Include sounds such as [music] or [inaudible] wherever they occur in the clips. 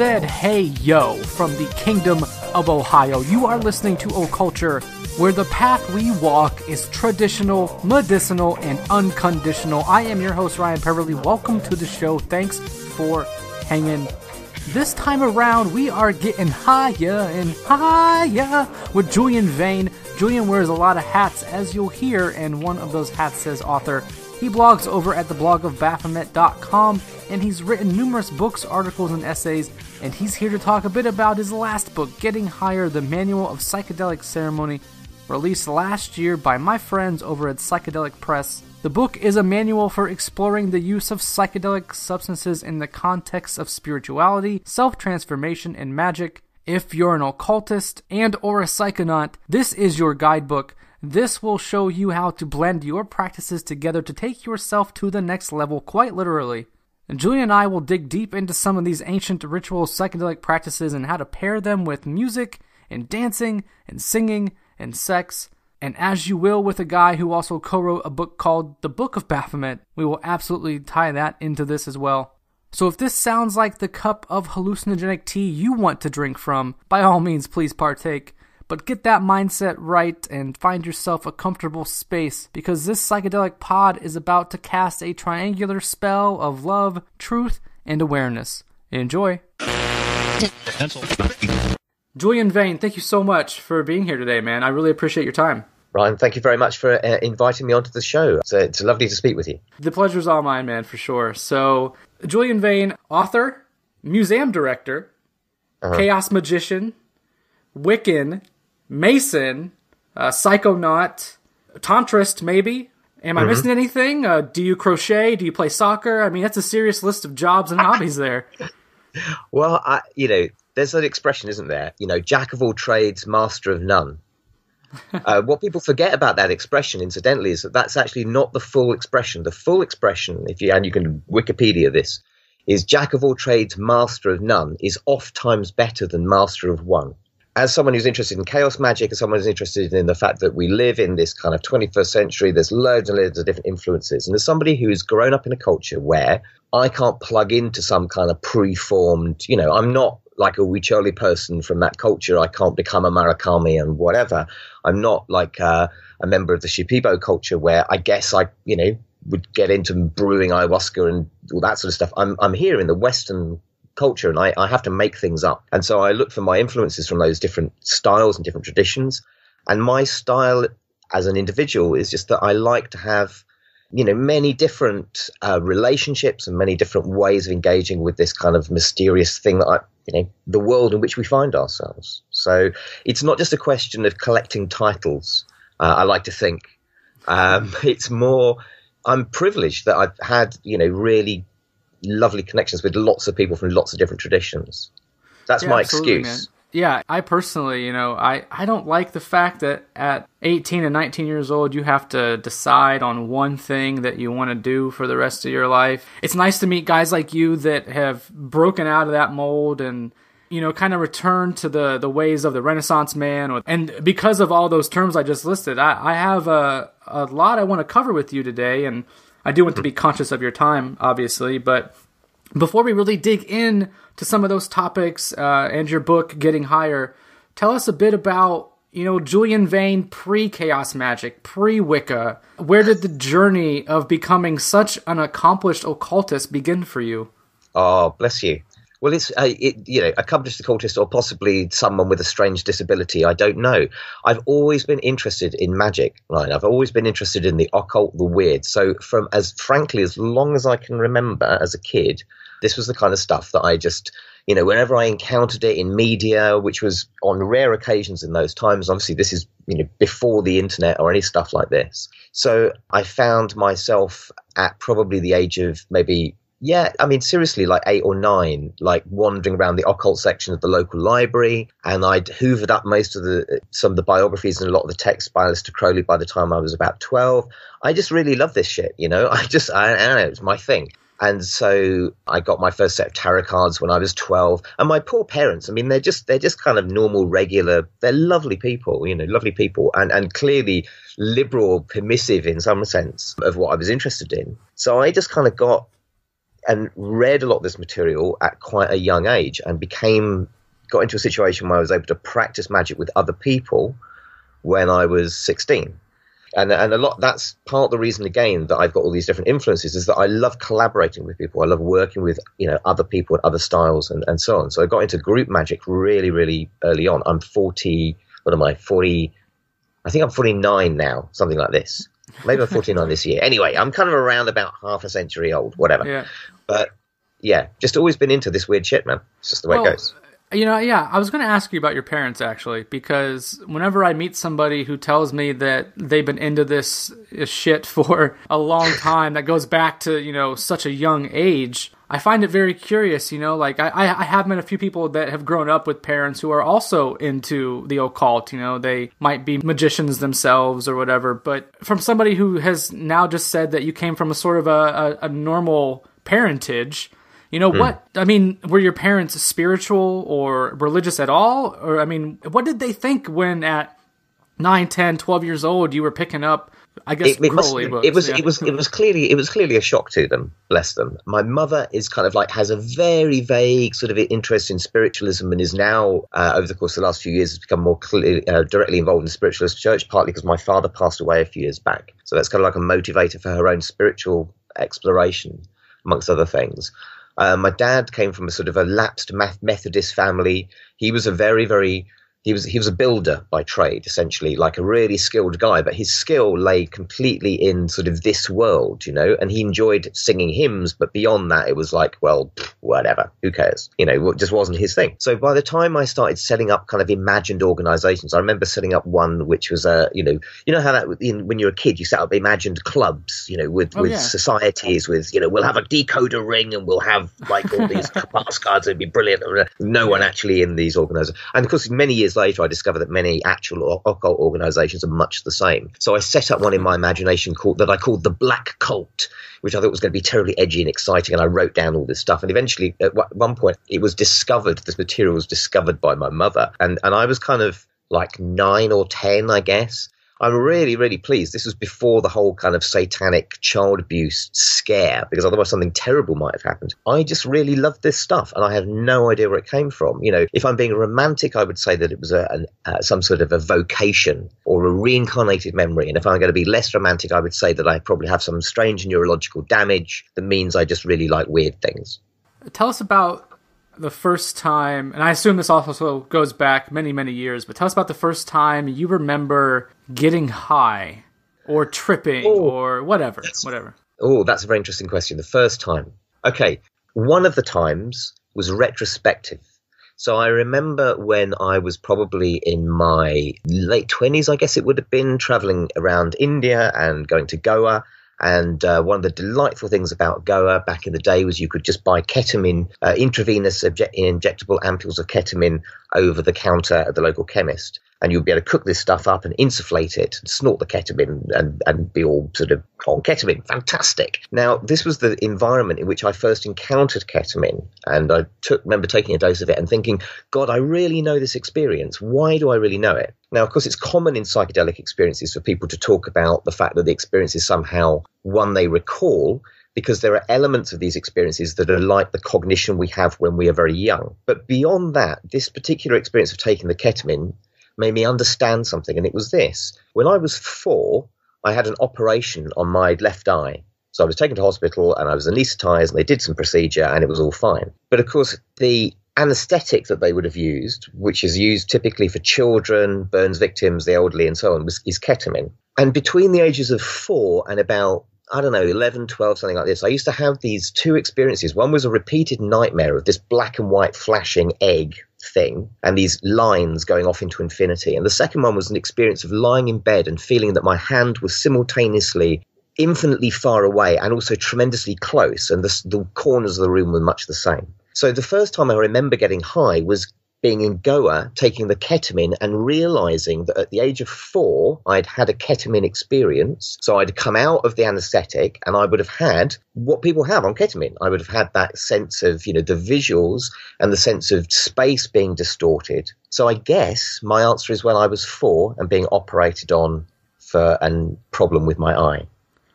said hey yo from the Kingdom of Ohio. You are listening to O Culture, where the path we walk is traditional, medicinal, and unconditional. I am your host, Ryan Peverly. Welcome to the show. Thanks for hanging. This time around, we are getting higher and higher with Julian Vane. Julian wears a lot of hats, as you'll hear, and one of those hats says author. He blogs over at the blog of Baphomet.com, and he's written numerous books, articles, and essays and he's here to talk a bit about his last book, Getting Higher The Manual of Psychedelic Ceremony, released last year by my friends over at Psychedelic Press. The book is a manual for exploring the use of psychedelic substances in the context of spirituality, self-transformation, and magic. If you're an occultist and or a psychonaut, this is your guidebook. This will show you how to blend your practices together to take yourself to the next level quite literally. And Julia and I will dig deep into some of these ancient ritual psychedelic practices and how to pair them with music and dancing and singing and sex. And as you will with a guy who also co wrote a book called The Book of Baphomet, we will absolutely tie that into this as well. So if this sounds like the cup of hallucinogenic tea you want to drink from, by all means, please partake. But get that mindset right and find yourself a comfortable space because this psychedelic pod is about to cast a triangular spell of love, truth, and awareness. Enjoy. Julian Vane, thank you so much for being here today, man. I really appreciate your time. Ryan, thank you very much for uh, inviting me onto the show. It's, uh, it's lovely to speak with you. The pleasure's all mine, man, for sure. So, Julian Vane, author, museum director, uh-huh. chaos magician, Wiccan, Mason, uh, Psychonaut, Tantrist, maybe. Am I mm-hmm. missing anything? Uh, do you crochet? Do you play soccer? I mean, that's a serious list of jobs and hobbies there. [laughs] well, I, you know, there's that expression, isn't there? You know, jack of all trades, master of none. [laughs] uh, what people forget about that expression, incidentally, is that that's actually not the full expression. The full expression, if you and you can Wikipedia this, is jack of all trades, master of none, is oft times better than master of one as someone who's interested in chaos magic, as someone who's interested in the fact that we live in this kind of 21st century, there's loads and loads of different influences. And as somebody who's grown up in a culture where I can't plug into some kind of preformed, you know, I'm not like a Wicholi person from that culture. I can't become a Marakami and whatever. I'm not like uh, a member of the Shipibo culture where I guess I, you know, would get into brewing ayahuasca and all that sort of stuff. I'm, I'm here in the Western culture and I, I have to make things up. And so I look for my influences from those different styles and different traditions. And my style as an individual is just that I like to have you know many different uh, relationships and many different ways of engaging with this kind of mysterious thing that I, you know the world in which we find ourselves so it's not just a question of collecting titles uh, i like to think um, [laughs] it's more i'm privileged that i've had you know really lovely connections with lots of people from lots of different traditions. That's yeah, my excuse. Man. Yeah, I personally, you know, I, I don't like the fact that at 18 and 19 years old, you have to decide on one thing that you want to do for the rest of your life. It's nice to meet guys like you that have broken out of that mold and you know, kind of return to the the ways of the Renaissance man. Or, and because of all those terms I just listed, I, I have a, a lot I want to cover with you today. And I do want to be mm. conscious of your time, obviously, but before we really dig in to some of those topics uh, and your book, Getting Higher, tell us a bit about you know Julian Vane pre Chaos Magic, pre Wicca. Where did the journey of becoming such an accomplished occultist begin for you? Oh, bless you. Well, it's uh, it, you know a cognitive cultist or possibly someone with a strange disability. I don't know. I've always been interested in magic, right? I've always been interested in the occult, the weird. So from as frankly as long as I can remember as a kid, this was the kind of stuff that I just you know whenever I encountered it in media, which was on rare occasions in those times. Obviously, this is you know before the internet or any stuff like this. So I found myself at probably the age of maybe yeah, I mean, seriously, like eight or nine, like wandering around the occult section of the local library, and I'd hoovered up most of the some of the biographies and a lot of the texts by Alistair Crowley by the time I was about twelve. I just really love this shit, you know. [laughs] I just, I, I don't know, it's my thing. And so I got my first set of tarot cards when I was 12. And my poor parents, I mean, they're just, they're just kind of normal, regular, they're lovely people, you know, lovely people and, and clearly liberal, permissive in some sense of what I was interested in. So I just kind of got and read a lot of this material at quite a young age and became got into a situation where I was able to practice magic with other people when I was 16. And, and a lot that's part of the reason again that I've got all these different influences is that I love collaborating with people. I love working with you know other people and other styles and, and so on. So I got into group magic really really early on. I'm 40. What am I? 40. I think I'm 49 now, something like this. Maybe I'm 49 this year. Anyway, I'm kind of around about half a century old, whatever. Yeah. But yeah, just always been into this weird shit, man. It's just the way well, it goes. You know, yeah, I was going to ask you about your parents actually, because whenever I meet somebody who tells me that they've been into this shit for a long time that goes back to, you know, such a young age, I find it very curious, you know, like I, I have met a few people that have grown up with parents who are also into the occult, you know, they might be magicians themselves or whatever, but from somebody who has now just said that you came from a sort of a, a, a normal parentage, you know hmm. what? I mean, were your parents spiritual or religious at all? Or, I mean, what did they think when at 9, 10, 12 years old you were picking up I guess it, it, must, was. It was, yeah. it was. It was clearly. It was clearly a shock to them. Bless them. My mother is kind of like has a very vague sort of interest in spiritualism and is now uh, over the course of the last few years has become more uh, directly involved in the spiritualist church. Partly because my father passed away a few years back, so that's kind of like a motivator for her own spiritual exploration, amongst other things. Uh, my dad came from a sort of a lapsed Methodist family. He was a very, very he was he was a builder by trade, essentially, like a really skilled guy. But his skill lay completely in sort of this world, you know. And he enjoyed singing hymns, but beyond that, it was like, well, whatever, who cares? You know, it just wasn't his thing. So by the time I started setting up kind of imagined organisations, I remember setting up one which was a, uh, you know, you know how that when you're a kid, you set up imagined clubs, you know, with oh, with yeah. societies, with you know, we'll have a decoder ring and we'll have like all these [laughs] pass cards. It'd be brilliant. No one actually in these organisations, and of course, many years years later, I discovered that many actual occult organizations are much the same. So I set up one in my imagination called, that I called the Black Cult, which I thought was going to be terribly edgy and exciting. And I wrote down all this stuff. And eventually, at one point, it was discovered, this material was discovered by my mother. And, and I was kind of like nine or 10, I guess. I'm really, really pleased. This was before the whole kind of satanic child abuse scare, because otherwise something terrible might have happened. I just really loved this stuff, and I have no idea where it came from. You know, if I'm being romantic, I would say that it was a, an, uh, some sort of a vocation or a reincarnated memory. And if I'm going to be less romantic, I would say that I probably have some strange neurological damage that means I just really like weird things. Tell us about the first time, and I assume this also goes back many, many years, but tell us about the first time you remember getting high or tripping oh. or whatever, whatever? Oh, that's a very interesting question. The first time. Okay, one of the times was retrospective. So I remember when I was probably in my late 20s, I guess it would have been, traveling around India and going to Goa. And uh, one of the delightful things about Goa back in the day was you could just buy ketamine, uh, intravenous injectable ampules of ketamine over the counter at the local chemist and you'll be able to cook this stuff up and insufflate it and snort the ketamine and, and be all sort of on ketamine. Fantastic. Now, this was the environment in which I first encountered ketamine. And I took, remember taking a dose of it and thinking, God, I really know this experience. Why do I really know it? Now, of course, it's common in psychedelic experiences for people to talk about the fact that the experience is somehow one they recall, because there are elements of these experiences that are like the cognition we have when we are very young. But beyond that, this particular experience of taking the ketamine made me understand something, and it was this. When I was four, I had an operation on my left eye. So I was taken to hospital and I was anaesthetized, and they did some procedure, and it was all fine. But of course, the anesthetic that they would have used, which is used typically for children, burns victims, the elderly, and so on, was, is ketamine. And between the ages of four and about I don't know, 11, 12, something like this. I used to have these two experiences. One was a repeated nightmare of this black and white flashing egg thing and these lines going off into infinity. And the second one was an experience of lying in bed and feeling that my hand was simultaneously infinitely far away and also tremendously close, and the, the corners of the room were much the same. So the first time I remember getting high was being in Goa, taking the ketamine, and realizing that at the age of four, I'd had a ketamine experience. So I'd come out of the anesthetic and I would have had what people have on ketamine. I would have had that sense of, you know, the visuals and the sense of space being distorted. So I guess my answer is when I was four and being operated on for a problem with my eye.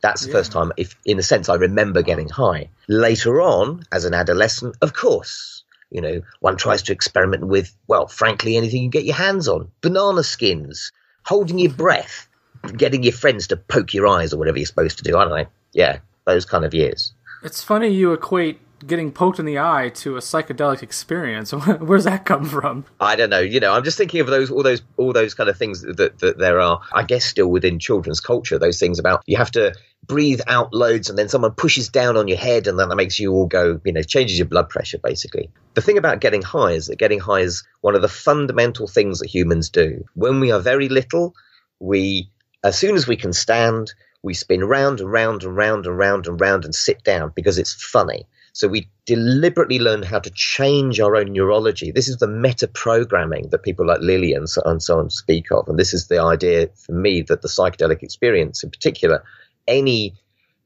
That's the yeah. first time, if in a sense, I remember getting high. Later on, as an adolescent, of course, you know, one tries to experiment with, well, frankly, anything you get your hands on banana skins, holding your breath, getting your friends to poke your eyes or whatever you're supposed to do. I don't know. Yeah, those kind of years. It's funny you equate getting poked in the eye to a psychedelic experience. [laughs] Where's that come from? I don't know. You know, I'm just thinking of those all those all those kind of things that that there are. I guess still within children's culture, those things about you have to breathe out loads and then someone pushes down on your head and then that makes you all go you know changes your blood pressure basically the thing about getting high is that getting high is one of the fundamental things that humans do when we are very little we as soon as we can stand we spin round and round and round and round and round and sit down because it's funny. So we deliberately learn how to change our own neurology. This is the meta programming that people like Lilly and so, and so on speak of. And this is the idea for me that the psychedelic experience, in particular, any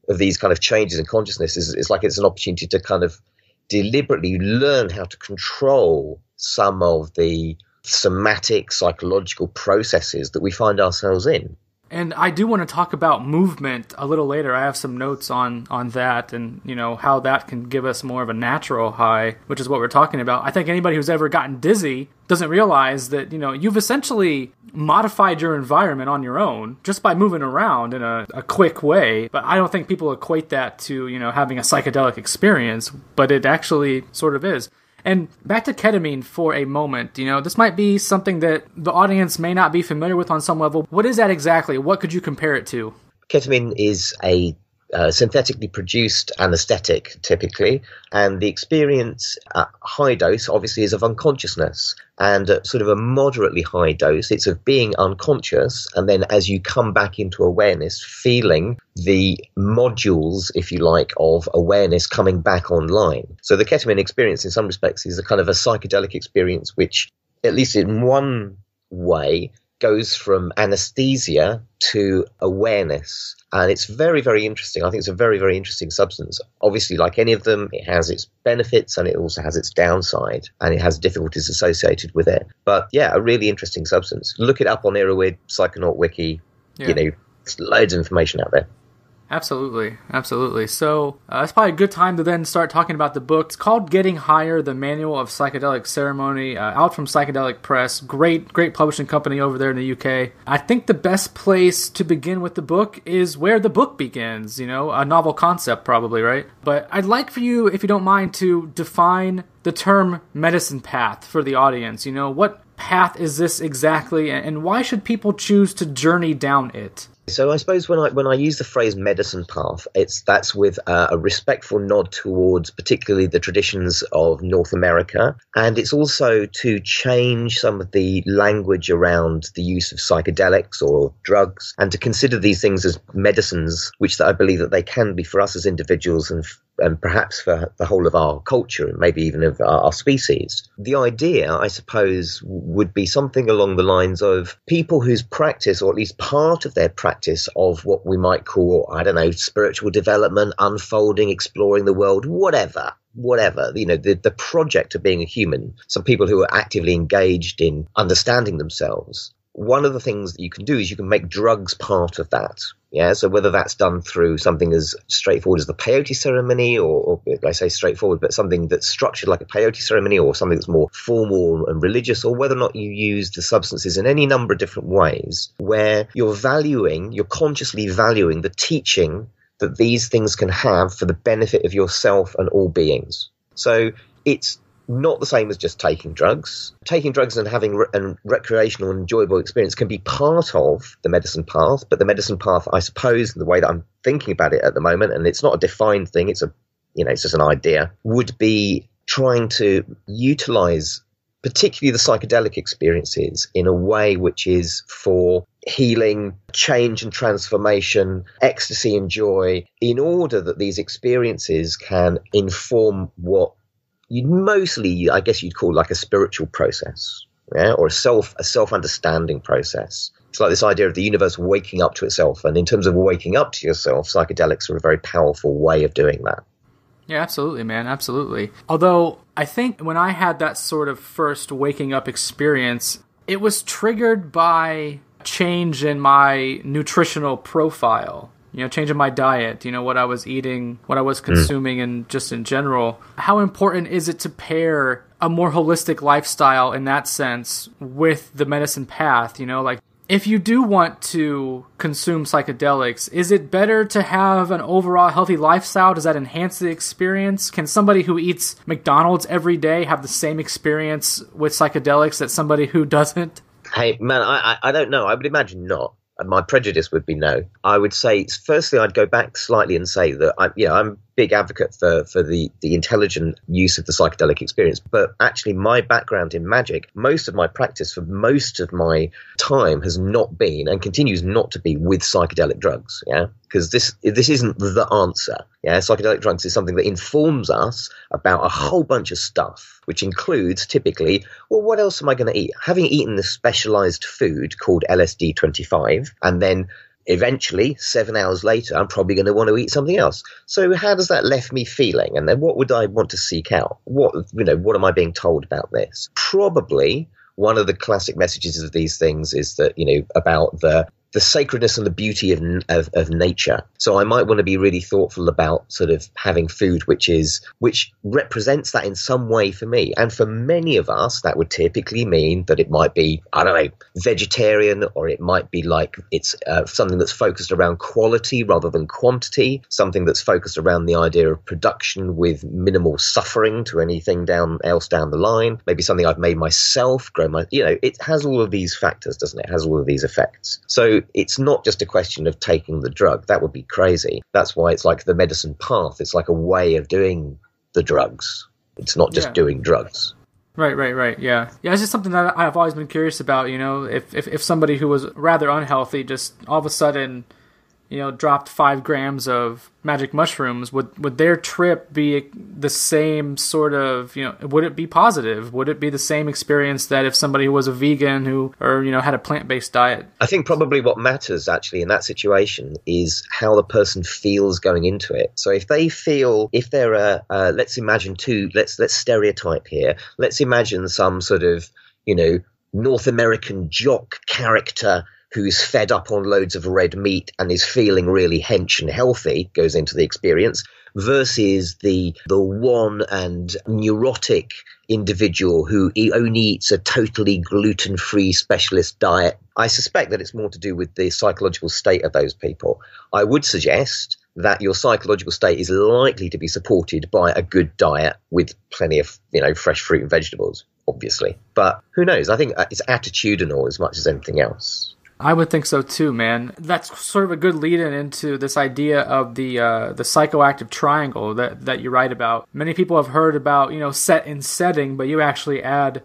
of these kind of changes in consciousness, is, is like it's an opportunity to kind of deliberately learn how to control some of the somatic psychological processes that we find ourselves in and I do want to talk about movement a little later. I have some notes on on that, and you know how that can give us more of a natural high, which is what we're talking about. I think anybody who's ever gotten dizzy doesn't realize that you know you've essentially modified your environment on your own just by moving around in a, a quick way. But I don't think people equate that to you know having a psychedelic experience, but it actually sort of is. And back to ketamine for a moment, you know, this might be something that the audience may not be familiar with on some level. What is that exactly? What could you compare it to? Ketamine is a uh, synthetically produced anesthetic typically, and the experience at high dose obviously is of unconsciousness. And at sort of a moderately high dose, it's of being unconscious, and then as you come back into awareness, feeling the modules, if you like, of awareness coming back online. So the ketamine experience, in some respects, is a kind of a psychedelic experience, which, at least in one way, goes from anesthesia to awareness. And it's very, very interesting. I think it's a very, very interesting substance. Obviously, like any of them, it has its benefits and it also has its downside and it has difficulties associated with it. But yeah, a really interesting substance. Look it up on Irrawid, Psychonaut Wiki. Yeah. You know, there's loads of information out there. Absolutely, absolutely. So uh, it's probably a good time to then start talking about the book. It's called "Getting Higher: The Manual of Psychedelic Ceremony," uh, out from Psychedelic Press. Great, great publishing company over there in the UK. I think the best place to begin with the book is where the book begins. You know, a novel concept, probably, right? But I'd like for you, if you don't mind, to define the term medicine path for the audience. You know, what path is this exactly, and why should people choose to journey down it? So I suppose when I when I use the phrase medicine path, it's that's with uh, a respectful nod towards particularly the traditions of North America, and it's also to change some of the language around the use of psychedelics or drugs, and to consider these things as medicines, which I believe that they can be for us as individuals and and perhaps for the whole of our culture and maybe even of our species. The idea, I suppose, would be something along the lines of people whose practice, or at least part of their practice, of what we might call, I don't know, spiritual development, unfolding, exploring the world, whatever, whatever you know the, the project of being a human some people who are actively engaged in understanding themselves one of the things that you can do is you can make drugs part of that yeah, so whether that's done through something as straightforward as the peyote ceremony, or, or, I say straightforward, but something that's structured like a peyote ceremony, or something that's more formal and religious, or whether or not you use the substances in any number of different ways, where you're valuing, you're consciously valuing the teaching that these things can have for the benefit of yourself and all beings. So it's not the same as just taking drugs. Taking drugs and having re- recreational and enjoyable experience can be part of the medicine path, but the medicine path, I suppose, the way that I'm thinking about it at the moment, and it's not a defined thing, it's a you know, it's just an idea, would be trying to utilize particularly the psychedelic experiences in a way which is for healing, change and transformation, ecstasy and joy, in order that these experiences can inform what you'd mostly, I guess, you'd call like a spiritual process, yeah, or a self a self understanding process. It's like this idea of the universe waking up to itself, and in terms of waking up to yourself, psychedelics are a very powerful way of doing that. Yeah, absolutely, man, absolutely. Although I think when I had that sort of first waking up experience, it was triggered by change in my nutritional profile you know, changing my diet, you know, what I was eating, what I was hmm. consuming, mm. and just in general. How important is it to pair a more holistic lifestyle in that sense with the medicine path? You know, like if you do want to consume psychedelics, is it better to have an overall healthy lifestyle? Does that enhance the experience? Can somebody who eats McDonald's every day have the same experience with psychedelics that somebody who doesn't? Hey, man, I, I, I don't know. I would imagine not and my prejudice would be no. I would say, firstly, I'd go back slightly and say that I, you know, I'm big advocate for for the the intelligent use of the psychedelic experience. But actually, my background in magic, most of my practice for most of my time has not been and continues not to be with psychedelic drugs. Yeah, because this this isn't the answer. Yeah, psychedelic drugs is something that informs us about a whole bunch of stuff, which includes typically, well, what else am I going to eat? Having eaten the specialized food called LSD 25, and then eventually, seven hours later, I'm probably going to want to eat something else. So how does that left me feeling? And then what would I want to seek out? What you know, what am I being told about this? Probably one of the classic messages of these things is that you know about the the sacredness and the beauty of, of, of nature. So I might want to be really thoughtful about sort of having food which is which represents that in some way for me. And for many of us, that would typically mean that it might be I don't know vegetarian, or it might be like it's uh, something that's focused around quality rather than quantity, something that's focused around the idea of production with minimal suffering to anything down else down the line. Maybe something I've made myself, grow my you know it has all of these factors, doesn't it? it has all of these effects. So it's not just a question of taking the drug. That would be crazy. That's why it's like the medicine path. It's like a way of doing the drugs. It's not just yeah. doing drugs. Right, right, right. Yeah, yeah. It's just something that I've always been curious about. You know, if if, if somebody who was rather unhealthy just all of a sudden you know, dropped five grams of magic mushrooms, would would their trip be the same sort of you know? Would it be positive? Would it be the same experience that if somebody was a vegan who or you know had a plant based diet? I think probably what matters actually in that situation is how the person feels going into it. So if they feel if they're a uh, uh, let's imagine two let's let's stereotype here. Let's imagine some sort of you know North American jock character who's fed up on loads of red meat and is feeling really hench and healthy goes into the experience versus the the one and neurotic individual who only eats a totally gluten-free specialist diet. I suspect that it's more to do with the psychological state of those people. I would suggest that your psychological state is likely to be supported by a good diet with plenty of you know fresh fruit and vegetables obviously but who knows i think uh, it's attitudinal as much as anything else I would think so too, man. That's sort of a good lead-in into this idea of the uh, the psychoactive triangle that that you write about. Many people have heard about, you know, set and setting, but you actually add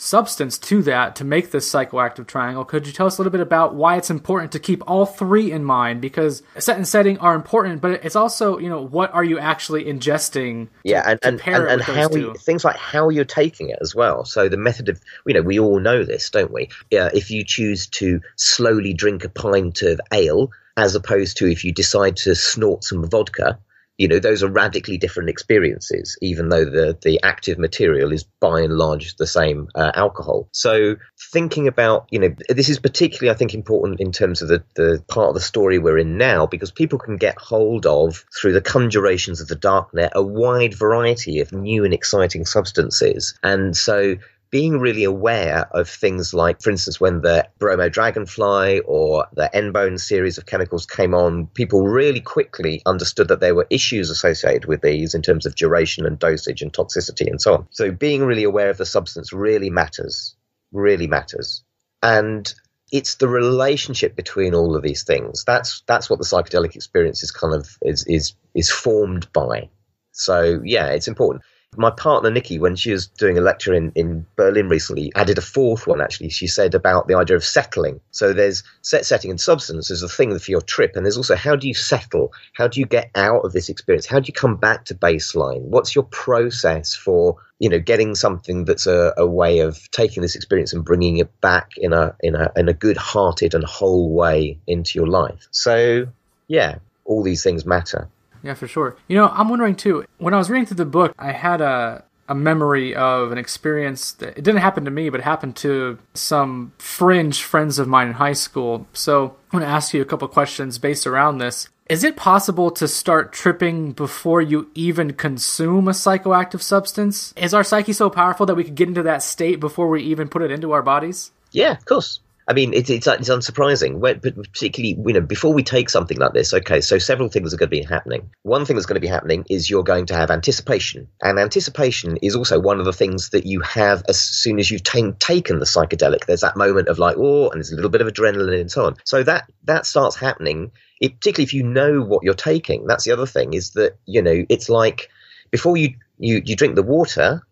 substance to that to make this psychoactive triangle. Could you tell us a little bit about why it's important to keep all three in mind? Because set and setting are important, but it's also, you know, what are you actually ingesting? To, yeah, and, and, and, and how you, things like how you're taking it as well. So the method of, you know, we all know this, don't we? Yeah, if you choose to slowly drink a pint of ale, as opposed to if you decide to snort some vodka, you know those are radically different experiences even though the the active material is by and large the same uh, alcohol so thinking about you know this is particularly i think important in terms of the the part of the story we're in now because people can get hold of through the conjurations of the dark net a wide variety of new and exciting substances and so being really aware of things like, for instance, when the bromo dragonfly or the Enbone series of chemicals came on, people really quickly understood that there were issues associated with these in terms of duration and dosage and toxicity and so on. So being really aware of the substance really matters, really matters. And it's the relationship between all of these things. That's that's what the psychedelic experience is kind of is is is formed by. So yeah, it's important. My partner Nikki, when she was doing a lecture in, in Berlin recently, added a fourth one actually. She said about the idea of settling. So there's set setting and substance as a thing for your trip, and there's also how do you settle? How do you get out of this experience? How do you come back to baseline? What's your process for you know getting something that's a, a way of taking this experience and bringing it back in a in a in a good-hearted and whole way into your life? So yeah, all these things matter. Yeah, for sure. You know, I'm wondering too, when I was reading through the book, I had a a memory of an experience that it didn't happen to me, but happened to some fringe friends of mine in high school. So I'm going to ask you a couple questions based around this. Is it possible to start tripping before you even consume a psychoactive substance? Is our psyche so powerful that we could get into that state before we even put it into our bodies? Yeah, of course. I mean, it's it's, it's unsurprising. When, but particularly, you know, before we take something like this, okay, so several things are going to be happening. One thing that's going to be happening is you're going to have anticipation, and anticipation is also one of the things that you have as soon as you've t- taken the psychedelic. There's that moment of like, oh, and there's a little bit of adrenaline and so on. So that that starts happening, it, particularly if you know what you're taking. That's the other thing is that you know it's like before you you, you drink the water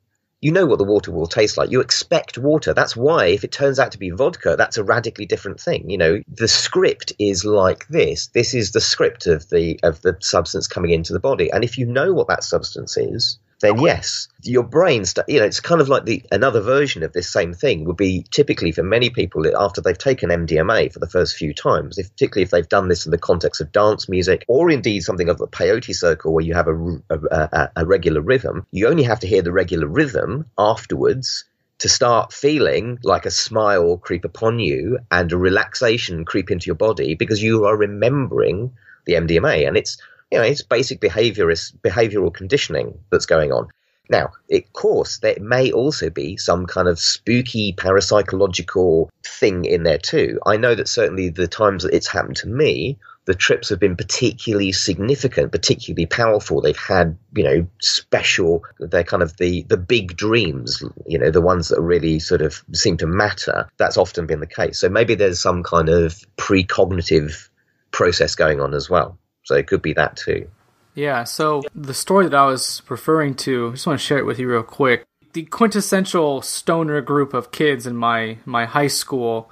you know what the water will taste like. You expect water. That's why if it turns out to be vodka, that's a radically different thing. You know, the script is like this. This is the script of the of the substance coming into the body. And if you know what that substance is, then yes, your brain, st- you know, it's kind of like the another version of this same thing would be typically for many people after they've taken MDMA for the first few times, if, particularly if they've done this in the context of dance music or indeed something of the peyote circle where you have a, a, a regular rhythm. You only have to hear the regular rhythm afterwards to start feeling like a smile creep upon you and a relaxation creep into your body because you are remembering the MDMA. And it's you know, it's basic behaviorist behavioral conditioning that's going on. Now, of course, there may also be some kind of spooky parapsychological thing in there too. I know that certainly the times that it's happened to me, the trips have been particularly significant, particularly powerful. They've had, you know, special. They're kind of the the big dreams, you know, the ones that really sort of seem to matter. That's often been the case. So maybe there's some kind of precognitive process going on as well. So it could be that too. Yeah. So the story that I was referring to, I just want to share it with you real quick. The quintessential stoner group of kids in my my high school.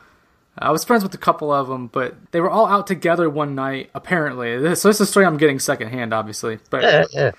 I was friends with a couple of them, but they were all out together one night. Apparently, so this is a story I'm getting secondhand, obviously. But yeah, yeah.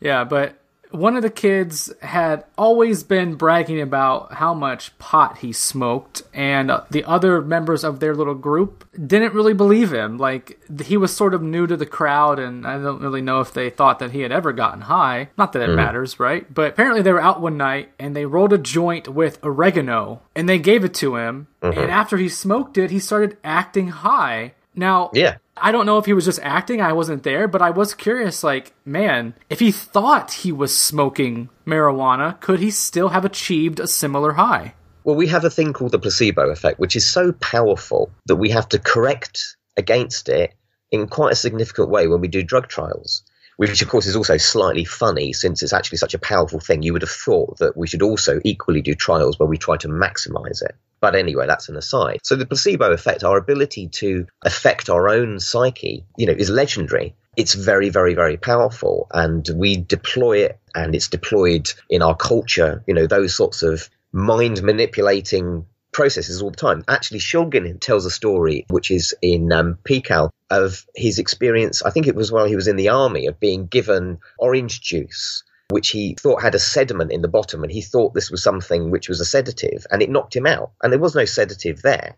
yeah but one of the kids had always been bragging about how much pot he smoked, and the other members of their little group didn't really believe him. Like, he was sort of new to the crowd, and I don't really know if they thought that he had ever gotten high. Not that it mm. matters, right? But apparently, they were out one night and they rolled a joint with oregano and they gave it to him. Mm-hmm. And after he smoked it, he started acting high. Now, yeah. I don't know if he was just acting. I wasn't there, but I was curious like, man, if he thought he was smoking marijuana, could he still have achieved a similar high? Well, we have a thing called the placebo effect, which is so powerful that we have to correct against it in quite a significant way when we do drug trials which of course is also slightly funny since it's actually such a powerful thing. You would have thought that we should also equally do trials where we try to maximize it. But anyway, that's an aside. So the placebo effect, our ability to affect our own psyche, you know, is legendary. It's very, very, very powerful. And we deploy it and it's deployed in our culture, you know, those sorts of mind manipulating processes all the time. Actually, Shulgin tells a story which is in um, Pical of his experience. I think it was while he was in the army of being given orange juice which he thought had a sediment in the bottom, and he thought this was something which was a sedative, and it knocked him out. And there was no sedative there.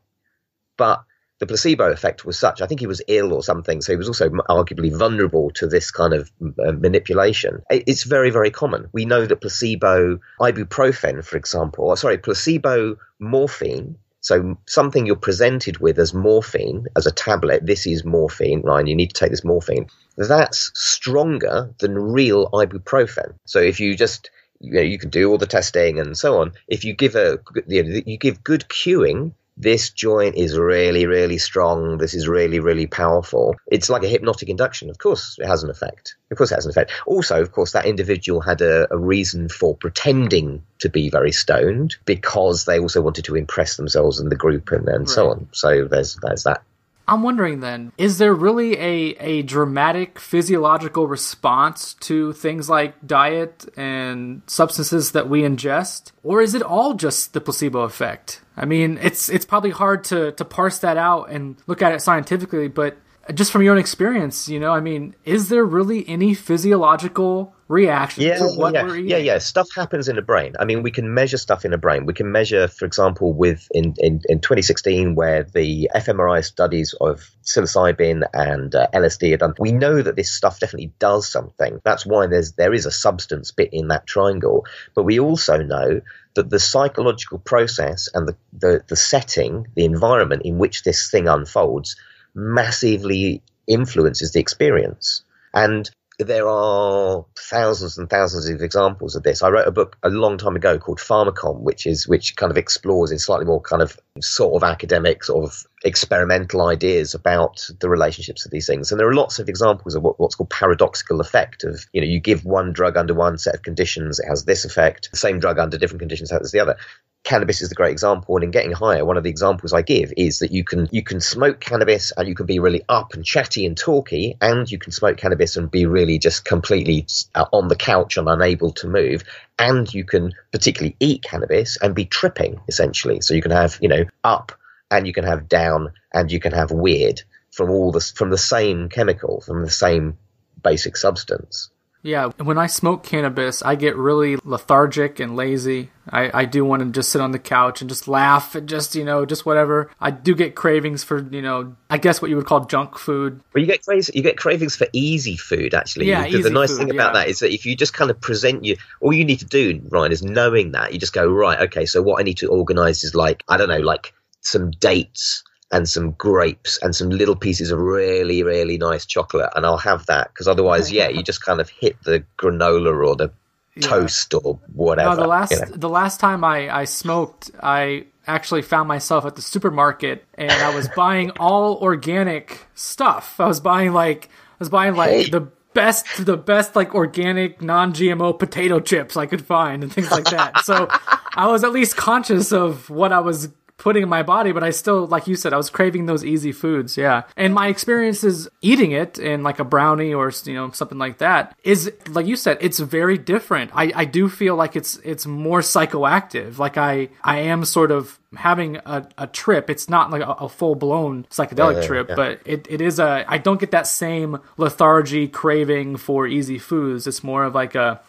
But the placebo effect was such. I think he was ill or something, so he was also arguably vulnerable to this kind of uh, manipulation. It's very, very common. We know that placebo ibuprofen, for example, or sorry, placebo morphine so something you're presented with as morphine, as a tablet, this is morphine, Ryan, you need to take this morphine. That's stronger than real ibuprofen. So if you just you, know, you can do all the testing and so on. If you give a you, know, you give good cueing this joint is really, really strong. This is really, really powerful. It's like a hypnotic induction. Of course, it has an effect. Of course, it has an effect. Also, of course, that individual had a, a reason for pretending to be very stoned because they also wanted to impress themselves and the group and, and right. so on. So there's, there's that I'm wondering then, is there really a, a dramatic physiological response to things like diet and substances that we ingest? Or is it all just the placebo effect? I mean, it's it's probably hard to, to parse that out and look at it scientifically, but just from your own experience, you know, I mean, is there really any physiological reaction yeah, yeah, yeah, yeah. Stuff happens in the brain. I mean, we can measure stuff in the brain. We can measure, for example, with in, in, in 2016, where the fMRI studies of psilocybin and uh, LSD are done. We know that this stuff definitely does something. That's why there's there is a substance bit in that triangle. But we also know that the psychological process and the, the, the setting, the environment in which this thing unfolds – massively influences the experience. And there are thousands and thousands of examples of this. I wrote a book a long time ago called Pharmacom, which is which kind of explores in slightly more kind of sort of academic, sort of experimental ideas about the relationships of these things. And there are lots of examples of what, what's called paradoxical effect of, you know, you give one drug under one set of conditions, it has this effect, the same drug under different conditions has the other. Cannabis is the great example, and in getting higher, one of the examples I give is that you can you can smoke cannabis and you can be really up and chatty and talky, and you can smoke cannabis and be really just completely uh, on the couch and unable to move, and you can particularly eat cannabis and be tripping essentially. So you can have you know up and you can have down and you can have weird from all the from the same chemical from the same basic substance yeah when i smoke cannabis i get really lethargic and lazy I, I do want to just sit on the couch and just laugh and just you know just whatever i do get cravings for you know i guess what you would call junk food well you get cravings you get cravings for easy food actually yeah, easy the nice food, thing about yeah. that is that if you just kind of present you all you need to do ryan is knowing that you just go right okay so what i need to organize is like i don't know like some dates and some grapes and some little pieces of really really nice chocolate and i'll have that because otherwise yeah you just kind of hit the granola or the yeah. toast or whatever no, the last you know? the last time i i smoked i actually found myself at the supermarket and i was buying [laughs] all organic stuff i was buying like i was buying like hey. the best the best like organic non-gmo potato chips i could find and things like that so [laughs] i was at least conscious of what i was putting in my body, but I still, like you said, I was craving those easy foods. Yeah. And my experiences eating it in like a brownie or, you know, something like that is, like you said, it's very different. I, I do feel like it's, it's more psychoactive. Like I, I am sort of having a, a trip. It's not like a, a full blown psychedelic yeah, yeah, trip, yeah. but it, it is a, I don't get that same lethargy craving for easy foods. It's more of like a,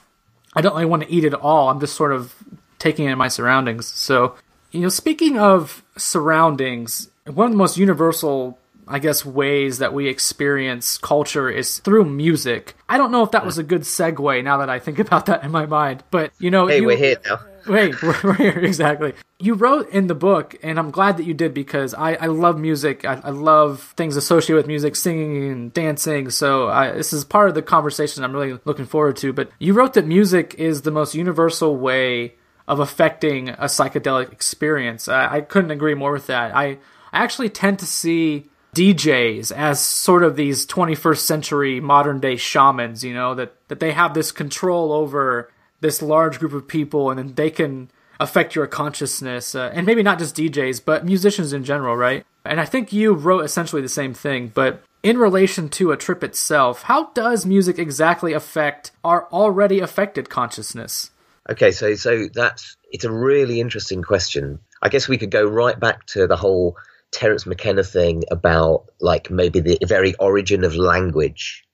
I don't really want to eat it all. I'm just sort of taking in my surroundings. So you know, speaking of surroundings, one of the most universal I guess, ways that we experience culture is through music. I don't know if that was a good segue now that I think about that in my mind, but you know. Hey, you, we're here now. [laughs] Wait, [laughs] we're, we're, here, exactly. You wrote in the book, and I'm glad that you did because I, I love music. I, I love things associated with music, singing and dancing. So I, this is part of the conversation I'm really looking forward to. But you wrote that music is the most universal way of affecting a psychedelic experience. I, I couldn't agree more with that. I, I actually tend to see DJs as sort of these 21st century modern day shamans, you know, that, that they have this control over this large group of people and then they can affect your consciousness. Uh, and maybe not just DJs, but musicians in general, right? And I think you wrote essentially the same thing, but in relation to a trip itself, how does music exactly affect our already affected consciousness? Okay, so so that's it's a really interesting question. I guess we could go right back to the whole Terence McKenna thing about like maybe the very origin of language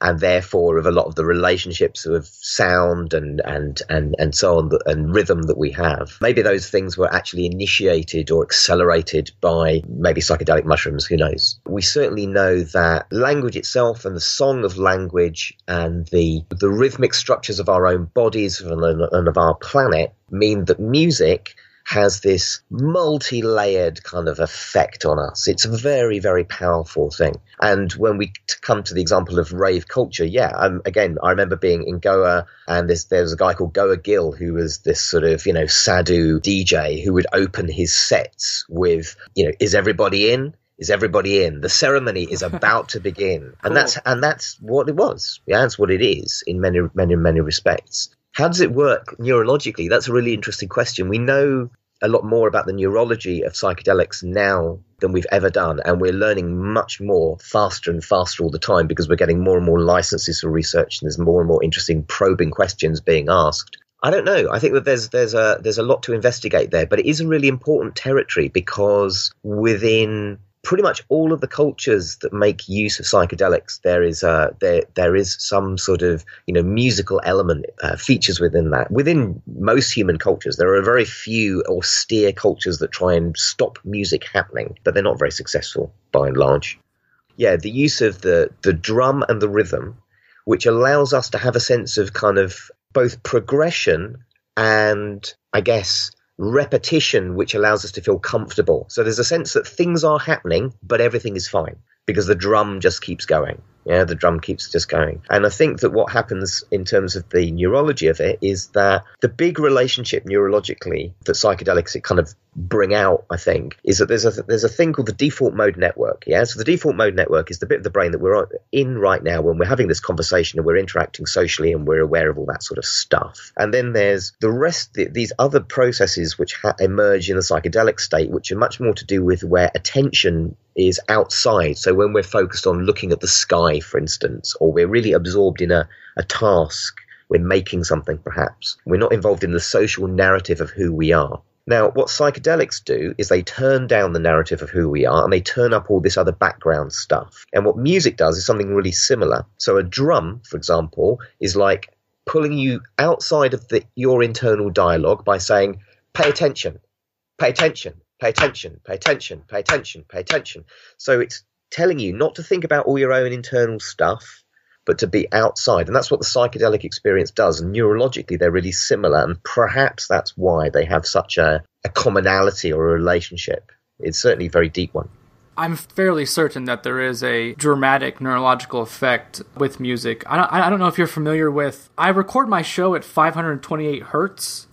and therefore of a lot of the relationships of sound and and and and so on and rhythm that we have. Maybe those things were actually initiated or accelerated by maybe psychedelic mushrooms. Who knows? We certainly know that language itself and the song of language and the the rhythmic structures of our own bodies and of our planet mean that music has this multi layered kind of effect on us. It's a very, very powerful thing. And when we come to the example of rave culture, yeah, again, I remember being in Goa and there's, there was a guy called Goa Gill who was this sort of, you know, sadhu DJ who would open his sets with, you know, is everybody in? is everybody in the ceremony is [laughs] about to begin and cool. that's and that's what it was yeah that's what it is in many many many respects how does it work neurologically? That's a really interesting question. We know a lot more about the neurology of psychedelics now than we've ever done. And we're learning much more faster and faster all the time because we're getting more and more licenses for research and there's more and more interesting probing questions being asked. I don't know. I think that there's there's a there's a lot to investigate there, but it is a really important territory because within pretty much all of the cultures that make use of psychedelics, there is uh, there there is some sort of you know musical element uh, features within that. Within most human cultures, there are very few austere cultures that try and stop music happening, but they're not very successful by and large. Yeah, the use of the the drum and the rhythm, which allows us to have a sense of kind of both progression and I guess repetition which allows us to feel comfortable. So there's a sense that things are happening, but everything is fine because the drum just keeps going. Yeah, the drum keeps just going. And I think that what happens in terms of the neurology of it is that the big relationship neurologically that psychedelics it kind of bring out, I think, is that there's a there's a thing called the default mode network. Yeah, so the default mode network is the bit of the brain that we're in right now when we're having this conversation and we're interacting socially and we're aware of all that sort of stuff. And then there's the rest, the, these other processes which ha- emerge in the psychedelic state, which are much more to do with where attention is outside. So when we're focused on looking at the sky, for instance, or we're really absorbed in a, a task. We're making something, perhaps. We're not involved in the social narrative of who we are. Now, what psychedelics do is they turn down the narrative of who we are and they turn up all this other background stuff. And what music does is something really similar. So, a drum, for example, is like pulling you outside of the, your internal dialogue by saying, pay attention, pay attention, pay attention, pay attention, pay attention, pay attention. So, it's telling you not to think about all your own internal stuff but to be outside. And that's what the psychedelic experience does. And neurologically, they're really similar. And perhaps that's why they have such a, a commonality or a relationship. It's certainly a very deep one. I'm fairly certain that there is a dramatic neurological effect with music. I don't, I don't know if you're familiar with. I record my show at 528 hertz.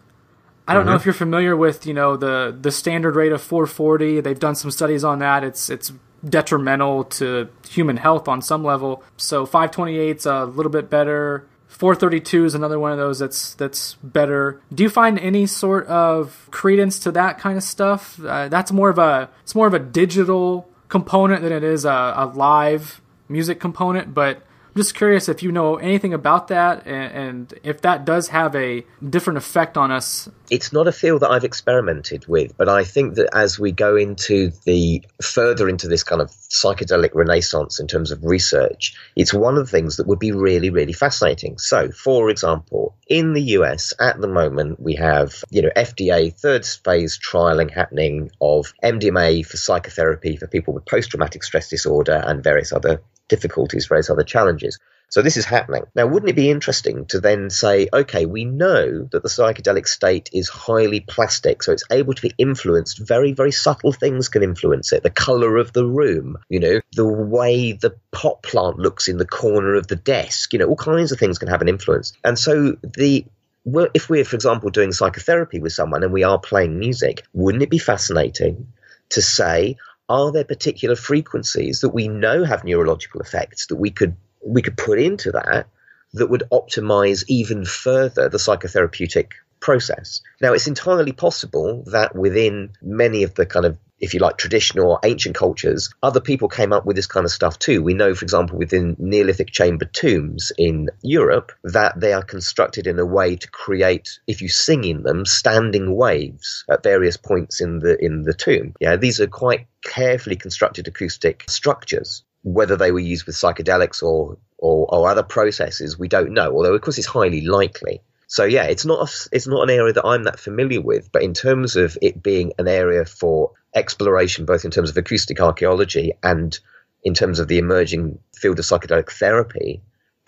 I don't mm-hmm. know if you're familiar with you know the the standard rate of 440. They've done some studies on that. It's it's detrimental to human health on some level. So 528's a little bit better. 432 is another one of those that's that's better. Do you find any sort of credence to that kind of stuff? Uh, that's more of a it's more of a digital component than it is a, a, live music component. But I'm just curious if you know anything about that and, and if that does have a different effect on us it's not a field that I've experimented with, but I think that as we go into the further into this kind of psychedelic renaissance in terms of research, it's one of the things that would be really, really fascinating. So, for example, in the US at the moment, we have, you know, FDA third phase trialing happening of MDMA for psychotherapy for people with post traumatic stress disorder and various other difficulties, various other challenges. So this is happening. Now, wouldn't it be interesting to then say, okay, we know that the psychedelic state is highly plastic, so it's able to be influenced. Very, very subtle things can influence it. The color of the room, you know, the way the pot plant looks in the corner of the desk, you know, all kinds of things can have an influence. And so the well, if we're, for example, doing psychotherapy with someone and we are playing music, wouldn't it be fascinating to say, are there particular frequencies that we know have neurological effects that we could we could put into that that would optimize even further the psychotherapeutic process. Now, it's entirely possible that within many of the kind of if you like, traditional or ancient cultures, other people came up with this kind of stuff too. We know, for example, within Neolithic chamber tombs in Europe, that they are constructed in a way to create, if you sing in them, standing waves at various points in the in the tomb. Yeah, these are quite carefully constructed acoustic structures whether they were used with psychedelics or, or, or other processes, we don't know. Although, of course, it's highly likely. So yeah, it's not a, it's not an area that I'm that familiar with, but in terms of it being an area for exploration, both in terms of acoustic archaeology and in terms of the emerging field of psychedelic therapy,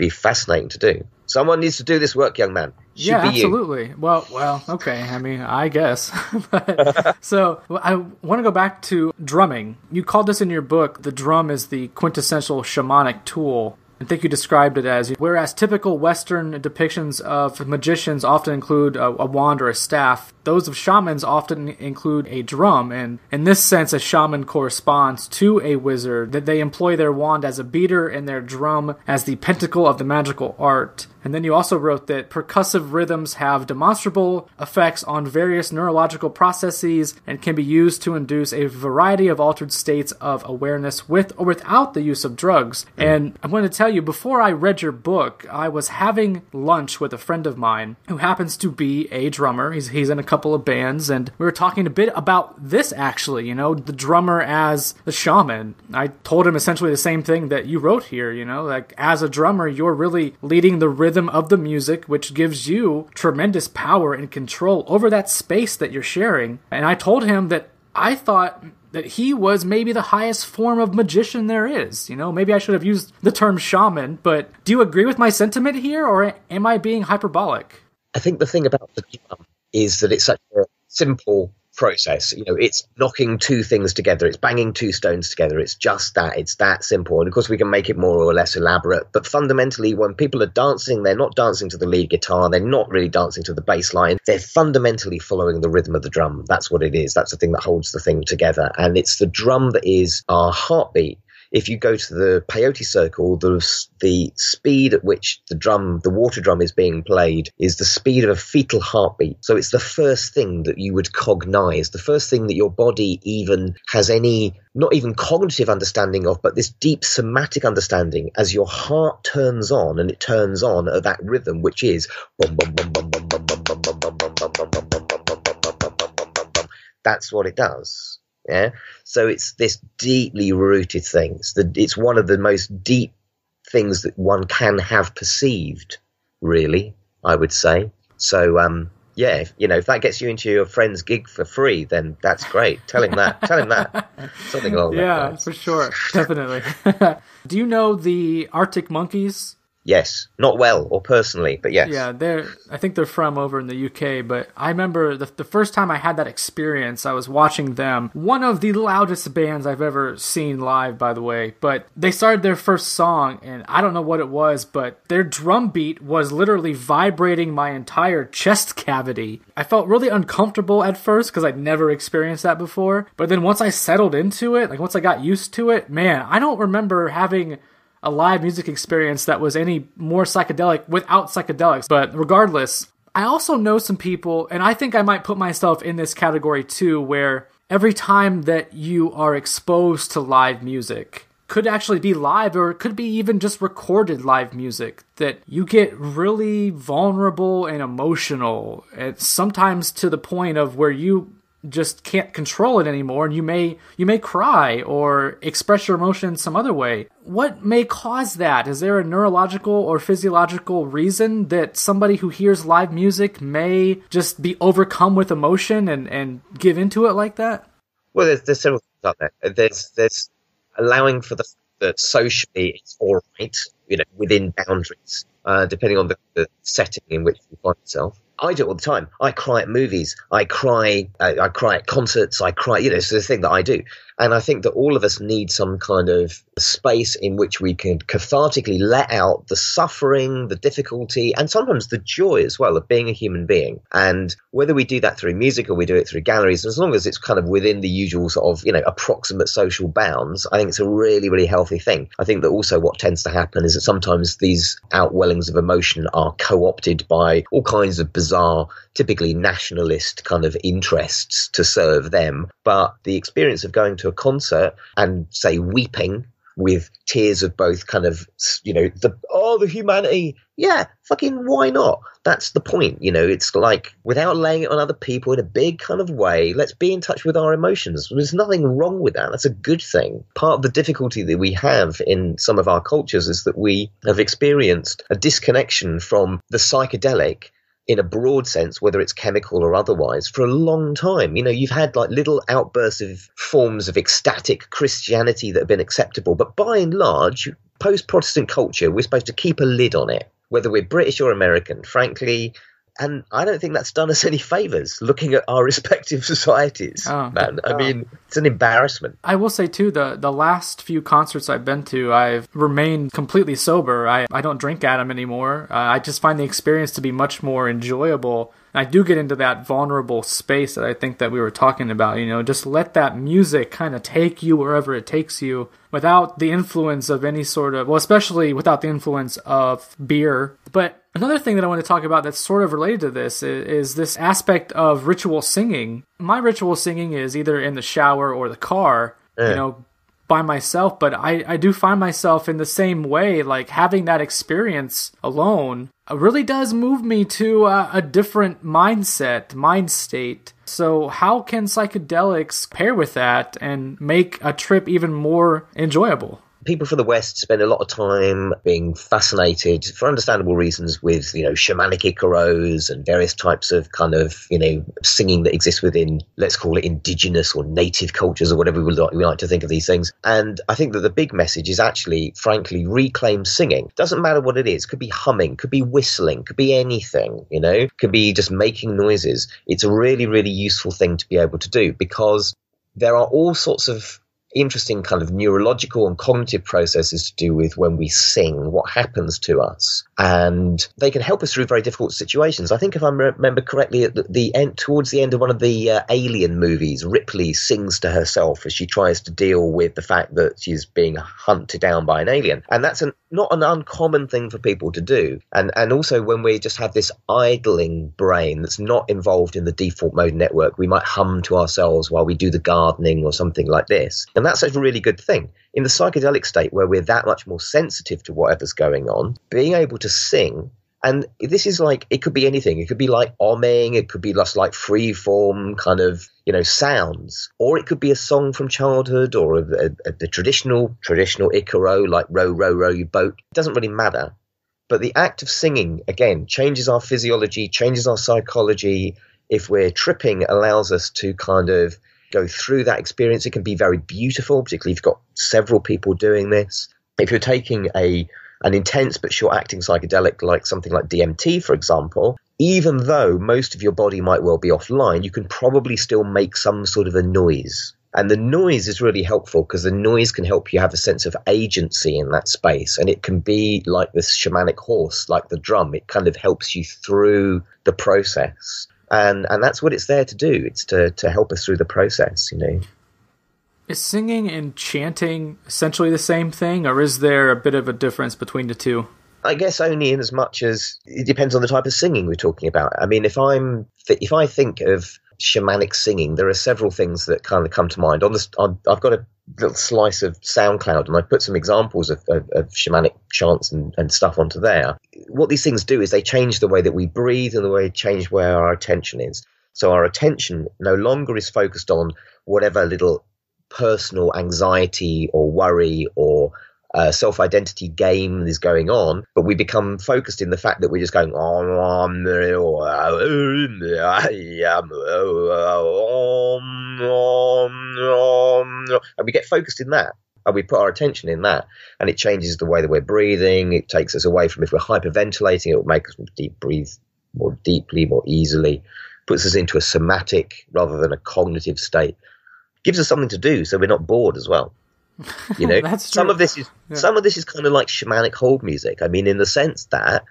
be fascinating to do. Someone needs to do this work, young man. Should yeah, absolutely. You. Well, well, okay. I mean, I guess. [laughs] but, so I want to go back to drumming. You called this in your book. The drum is the quintessential shamanic tool. I think you described it as whereas typical Western depictions of magicians often include a, a, wand or a staff, those of shamans often include a drum. And in this sense, a shaman corresponds to a wizard, that they employ their wand as a beater and their drum as the pentacle of the magical art. And then you also wrote that percussive rhythms have demonstrable effects on various neurological processes and can be used to induce a variety of altered states of awareness with or without the use of drugs. And I'm going to tell you, before I read your book, I was having lunch with a friend of mine who happens to be a drummer. He's, he's in a couple of bands, and we were talking a bit about this actually, you know, the drummer as the shaman. I told him essentially the same thing that you wrote here, you know, like as a drummer, you're really leading the rhythm rhythm of the music, which gives you tremendous power and control over that space that you're sharing. And I told him that I thought that he was maybe the highest form of magician there is. You know, maybe I should have used the term shaman, but do you agree with my sentiment here, or am I being hyperbolic? I think the thing about the drum is that it's such a simple process. You know, it's knocking two things together, it's banging two stones together. It's just that, it's that simple. And of course, we can make it more or less elaborate. But fundamentally, when people are dancing, they're not dancing to the lead guitar, they're not really dancing to the bass line. They're fundamentally following the rhythm of the drum. That's what it is. That's the thing that holds the thing together. And it's the drum that is our heartbeat if you go to the peyote circle, the, the speed at which the drum, the water drum is being played is the speed of a fetal heartbeat. So it's the first thing that you would cognize, the first thing that your body even has any, not even cognitive understanding of, but this deep somatic understanding as your heart turns on and it turns on at that rhythm, which is that's what it does. Yeah. So it's this deeply rooted things. That it's one of the most deep things that one can have perceived, really, I would say. So um yeah, if, you know, if that gets you into your friend's gig for free, then that's great. Tell him that. Tell him that. [laughs] Something along yeah, that. Yeah, for sure. Definitely. [laughs] Do you know the Arctic Monkeys? Yes, not well or personally, but yes. Yeah, they're. I think they're from over in the UK, but I remember the, the first time I had that experience, I was watching them. One of the loudest bands I've ever seen live, by the way. But they started their first song, and I don't know what it was, but their drum beat was literally vibrating my entire chest cavity. I felt really uncomfortable at first because I'd never experienced that before. But then once I settled into it, like once I got used to it, man, I don't remember having a live music experience that was any more psychedelic without psychedelics. But regardless, I also know some people, and I think I might put myself in this category too, where every time that you are exposed to live music, could actually be live or it could be even just recorded live music that you get really vulnerable and emotional and sometimes to the point of where you just can't control it anymore and you may you may cry or express your emotion some other way what may cause that is there a neurological or physiological reason that somebody who hears live music may just be overcome with emotion and and give into it like that well there's, there's several things out there there's there's allowing for the that socially it's all right you know within boundaries uh, depending on the, the setting in which you find yourself I do it all the time. I cry at movies. I cry. I, uh, I cry at concerts. I cry. You know, it's the thing that I do. And I think that all of us need some kind of space in which we can cathartically let out the suffering, the difficulty, and sometimes the joy as well of being a human being. And whether we do that through music or we do it through galleries, as long as it's kind of within the usual sort of, you know, approximate social bounds, I think it's a really, really healthy thing. I think that also what tends to happen is that sometimes these outwellings of emotion are co opted by all kinds of bizarre, typically nationalist kind of interests to serve them. But the experience of going to to a concert and say weeping with tears of both kind of you know the oh the humanity yeah fucking why not that's the point you know it's like without laying it on other people in a big kind of way let's be in touch with our emotions there's nothing wrong with that that's a good thing part of the difficulty that we have in some of our cultures is that we have experienced a disconnection from the psychedelic in a broad sense, whether it's chemical or otherwise, for a long time. You know, you've had like little outbursts of forms of ecstatic Christianity that have been acceptable, but by and large, post Protestant culture, we're supposed to keep a lid on it, whether we're British or American. Frankly, and I don't think that's done us any favors looking at our [laughs] respective societies. Oh, man. I oh. mean, it's an embarrassment. I will say too the the last few concerts I've been to, I've remained completely sober. I I don't drink at them anymore. Uh, I just find the experience to be much more enjoyable I do get into that vulnerable space that I think that we were talking about. You know, just let that music kind of take you wherever it takes you without the influence of any sort of, well, especially without the influence of beer. But Another thing that I want to talk about that's sort of related to this is, is, this aspect of ritual singing. My ritual singing is either in the shower or the car. Yeah. You eh. know, by myself, but I, I do find myself in the same way, like having that experience alone uh, really does move me to a, a different mindset, mind state. So, how can psychedelics pair with that and make a trip even more enjoyable? people from the West spend a lot of time being fascinated, for understandable reasons, with you know shamanic Icaros and various types of kind of you know singing that exists within, let's call it indigenous or native cultures or whatever we like, we like to think of these things. And I think that the big message is actually, frankly, reclaim singing. Doesn't matter what it is. Could be humming, could be whistling, could be anything. You know, could be just making noises. It's a really really useful thing to be able to do because there are all sorts of interesting kind of neurological and cognitive processes to do with when we sing, what happens to us. And they can help us through very difficult situations. I think if I remember correctly, at the, end, towards the end of one of the uh, Alien movies, Ripley sings to herself as she tries to deal with the fact that she's being hunted down by an alien. And that's an not an uncommon thing for people to do. And and also when we just have this idling brain that's not involved in the default mode network, we might hum to ourselves while we do the gardening or something like this. And that's a really good thing. In the psychedelic state where we're that much more sensitive to whatever's going on, being able to sing and this is like it could be anything. It could be like omming. It could be just like free form kind of you know sounds, or it could be a song from childhood, or a, a, the traditional traditional Icaro like row row row your boat. It doesn't really matter. But the act of singing again changes our physiology, changes our psychology. If we're tripping, allows us to kind of go through that experience. It can be very beautiful, particularly if you've got several people doing this. If you're taking a an intense but short acting psychedelic like something like DMT, for example, even though most of your body might well be offline, you can probably still make some sort of a noise. And the noise is really helpful because the noise can help you have a sense of agency in that space. And it can be like this shamanic horse, like the drum. It kind of helps you through the process. And, and that's what it's there to do. It's to, to help us through the process, you know. Is singing and chanting essentially the same thing, or is there a bit of a difference between the two? I guess only in as much as it depends on the type of singing we're talking about. I mean, if I'm if I think of shamanic singing, there are several things that kind of come to mind. On this, I've got a little slice of SoundCloud, and I put some examples of, of, of shamanic chants and, and, stuff onto there. What these things do is they change the way that we breathe and the way change where our attention is. So our attention no longer is focused on whatever little personal anxiety or worry or uh, self identity game is going on, but we become focused in the fact that we're just going, oh, uh, and we get focused in that. And we put our attention in that, and it changes the way that we're breathing. It takes us away from if we're hyperventilating, it will make us deep breathe more deeply, more easily, puts us into a somatic rather than a cognitive state gives us something to do, so we're not bored as well. [laughs] You know, That's true. some of this is yeah. some of this is kind of like shamanic hold music. I mean, in the sense that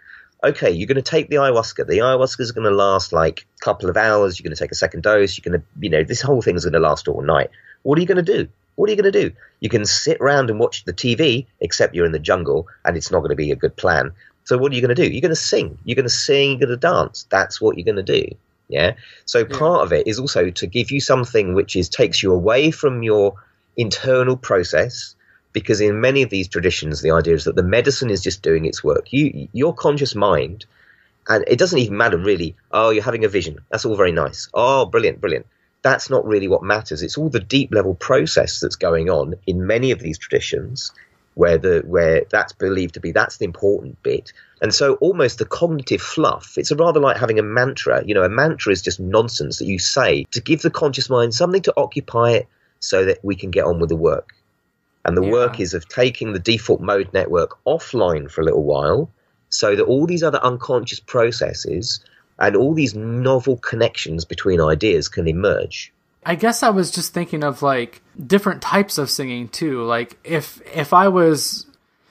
okay, you're going to take the ayahuasca. The ayahuasca is going to last like a couple of hours. You're going to take a second dose. You're going to, you know, this whole thing is going to last all night. What are you going to do? What are you going to do? You can sit around and watch the TV, except you're in the jungle and it's not going to be a good plan. So what are you going to do? You're going to sing. You're going to sing. You're going to dance. That's what you're going to do. Yeah. So part of it is also to give you something which is takes you away from your internal process because in many of these traditions the idea is that the medicine is just doing its work you your conscious mind and it doesn't even matter really oh you're having a vision that's all very nice oh brilliant brilliant that's not really what matters it's all the deep level process that's going on in many of these traditions where the where that's believed to be that's the important bit and so, almost the cognitive fluff, it's rather like having a mantra. You know, a mantra is just nonsense that you say to give the conscious mind something to occupy it so that we can get on with the work. And the yeah. work is of taking the default mode network offline for a little while so that all these other unconscious processes and all these novel connections between ideas can emerge. I guess I was just thinking of like different types of singing too. Like if if I was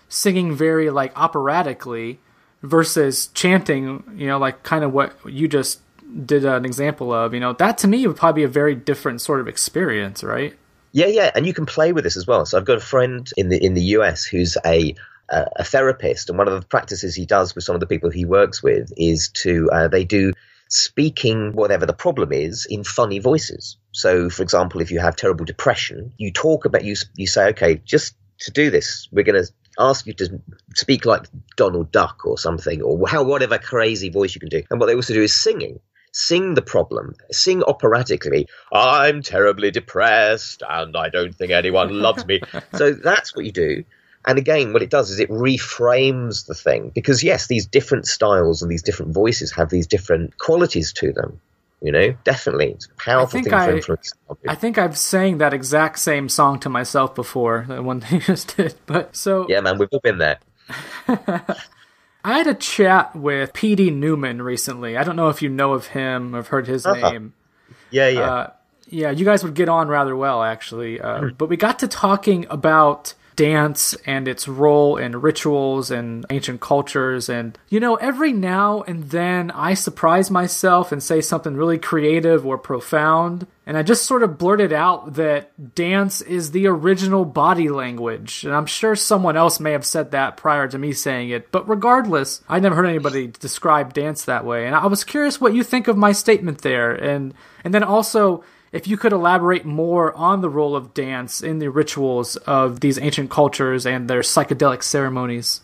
singing very like operatically, versus chanting, you know, like kind of what you just did an example of, you know, that to me would probably be a very different sort of experience, right? Yeah, yeah, and you can play with this as well. So I've got a friend in the in the US who's a a therapist, and one of the practices he does with some of the people he works with is to uh, they do speaking whatever the problem is in funny voices. So, for example, if you have terrible depression, you talk about you you say, okay, just to do this, we're going to ask you to speak like Donald Duck or something, or how whatever crazy voice you can do. And what they also do is singing. Sing the problem, sing operatically. I'm terribly depressed and I don't think anyone loves me. [laughs] so that's what you do. And again, what it does is it reframes the thing because, yes, these different styles and these different voices have these different qualities to them. You know, definitely, it's a powerful thing I, for influence. I think I've sang that exact same song to myself before the one [laughs] they just did. But so yeah, man, we've all been there. [laughs] I had a chat with P.D. Newman recently. I don't know if you know of him. I've heard his uh-huh. name. Yeah, yeah. Uh, yeah, you guys would get on rather well, actually. Uh, hmm. but we got to talking about dance and its role in rituals and ancient cultures. And, you know, every now and then I surprise myself and say something really creative or profound. And I just sort of blurted out that dance is the original body language. And I'm sure someone else may have said that prior to me saying it. But regardless, I never heard anybody describe dance that way. And I was curious what you think of my statement there. And, and then also, if you could elaborate more on the role of dance in the rituals of these ancient cultures and their psychedelic ceremonies.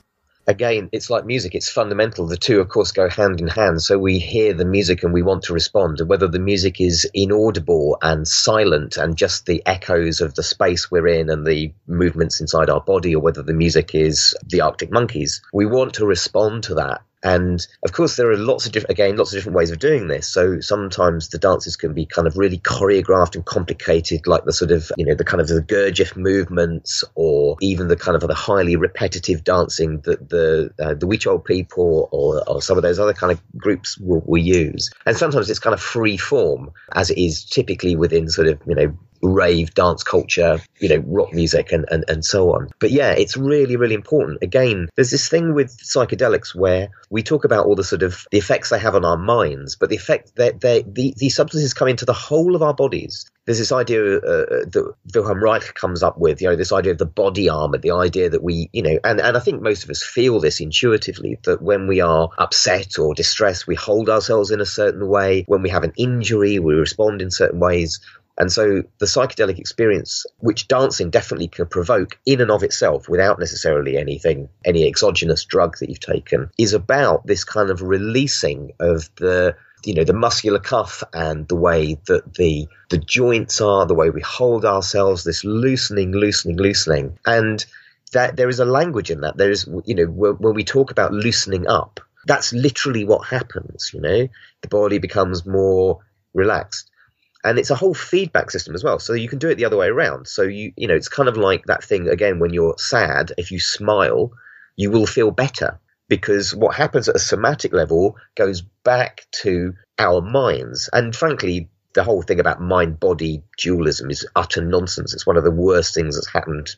Again, it's like music, it's fundamental. The two, of course, go hand in hand. So we hear the music and we want to respond. And whether the music is inaudible and silent and just the echoes of the space we're in and the movements inside our body, or whether the music is the Arctic Monkeys, we want to respond to that and of course, there are lots of different, again, lots of different ways of doing this. So sometimes the dances can be kind of really choreographed and complicated, like the sort of, you know, the kind of the Gurdjieff movements or even the kind of the highly repetitive dancing that the uh, the Witch people or, or some of those other kind of groups will, will use. And sometimes it's kind of free form, as it is typically within sort of, you know, rave dance culture, you know, rock music and, and, and so on. But yeah, it's really, really important. Again, there's this thing with psychedelics where we talk about all the sort of the effects they have on our minds, but the effect that they, the, these substances come into the whole of our bodies. There's this idea uh, uh, that Wilhelm Reich comes up with, you know, this idea of the body armor, the idea that we, you know, and, and I think most of us feel this intuitively that when we are upset or distressed, we hold ourselves in a certain way. When we have an injury, we respond in certain ways and so the psychedelic experience, which dancing definitely can provoke in and of itself without necessarily anything, any exogenous drug that you've taken, is about this kind of releasing of the you know the muscular cuff and the way that the the joints are the way we hold ourselves this loosening loosening loosening and that there is a language in that there is you know when we talk about loosening up that's literally what happens you know the body becomes more relaxed and it's a whole feedback system as well so you can do it the other way around so you you know it's kind of like that thing again when you're sad if you smile you will feel better because what happens at a somatic level goes back to our minds and frankly the whole thing about mind body dualism is utter nonsense it's one of the worst things that's happened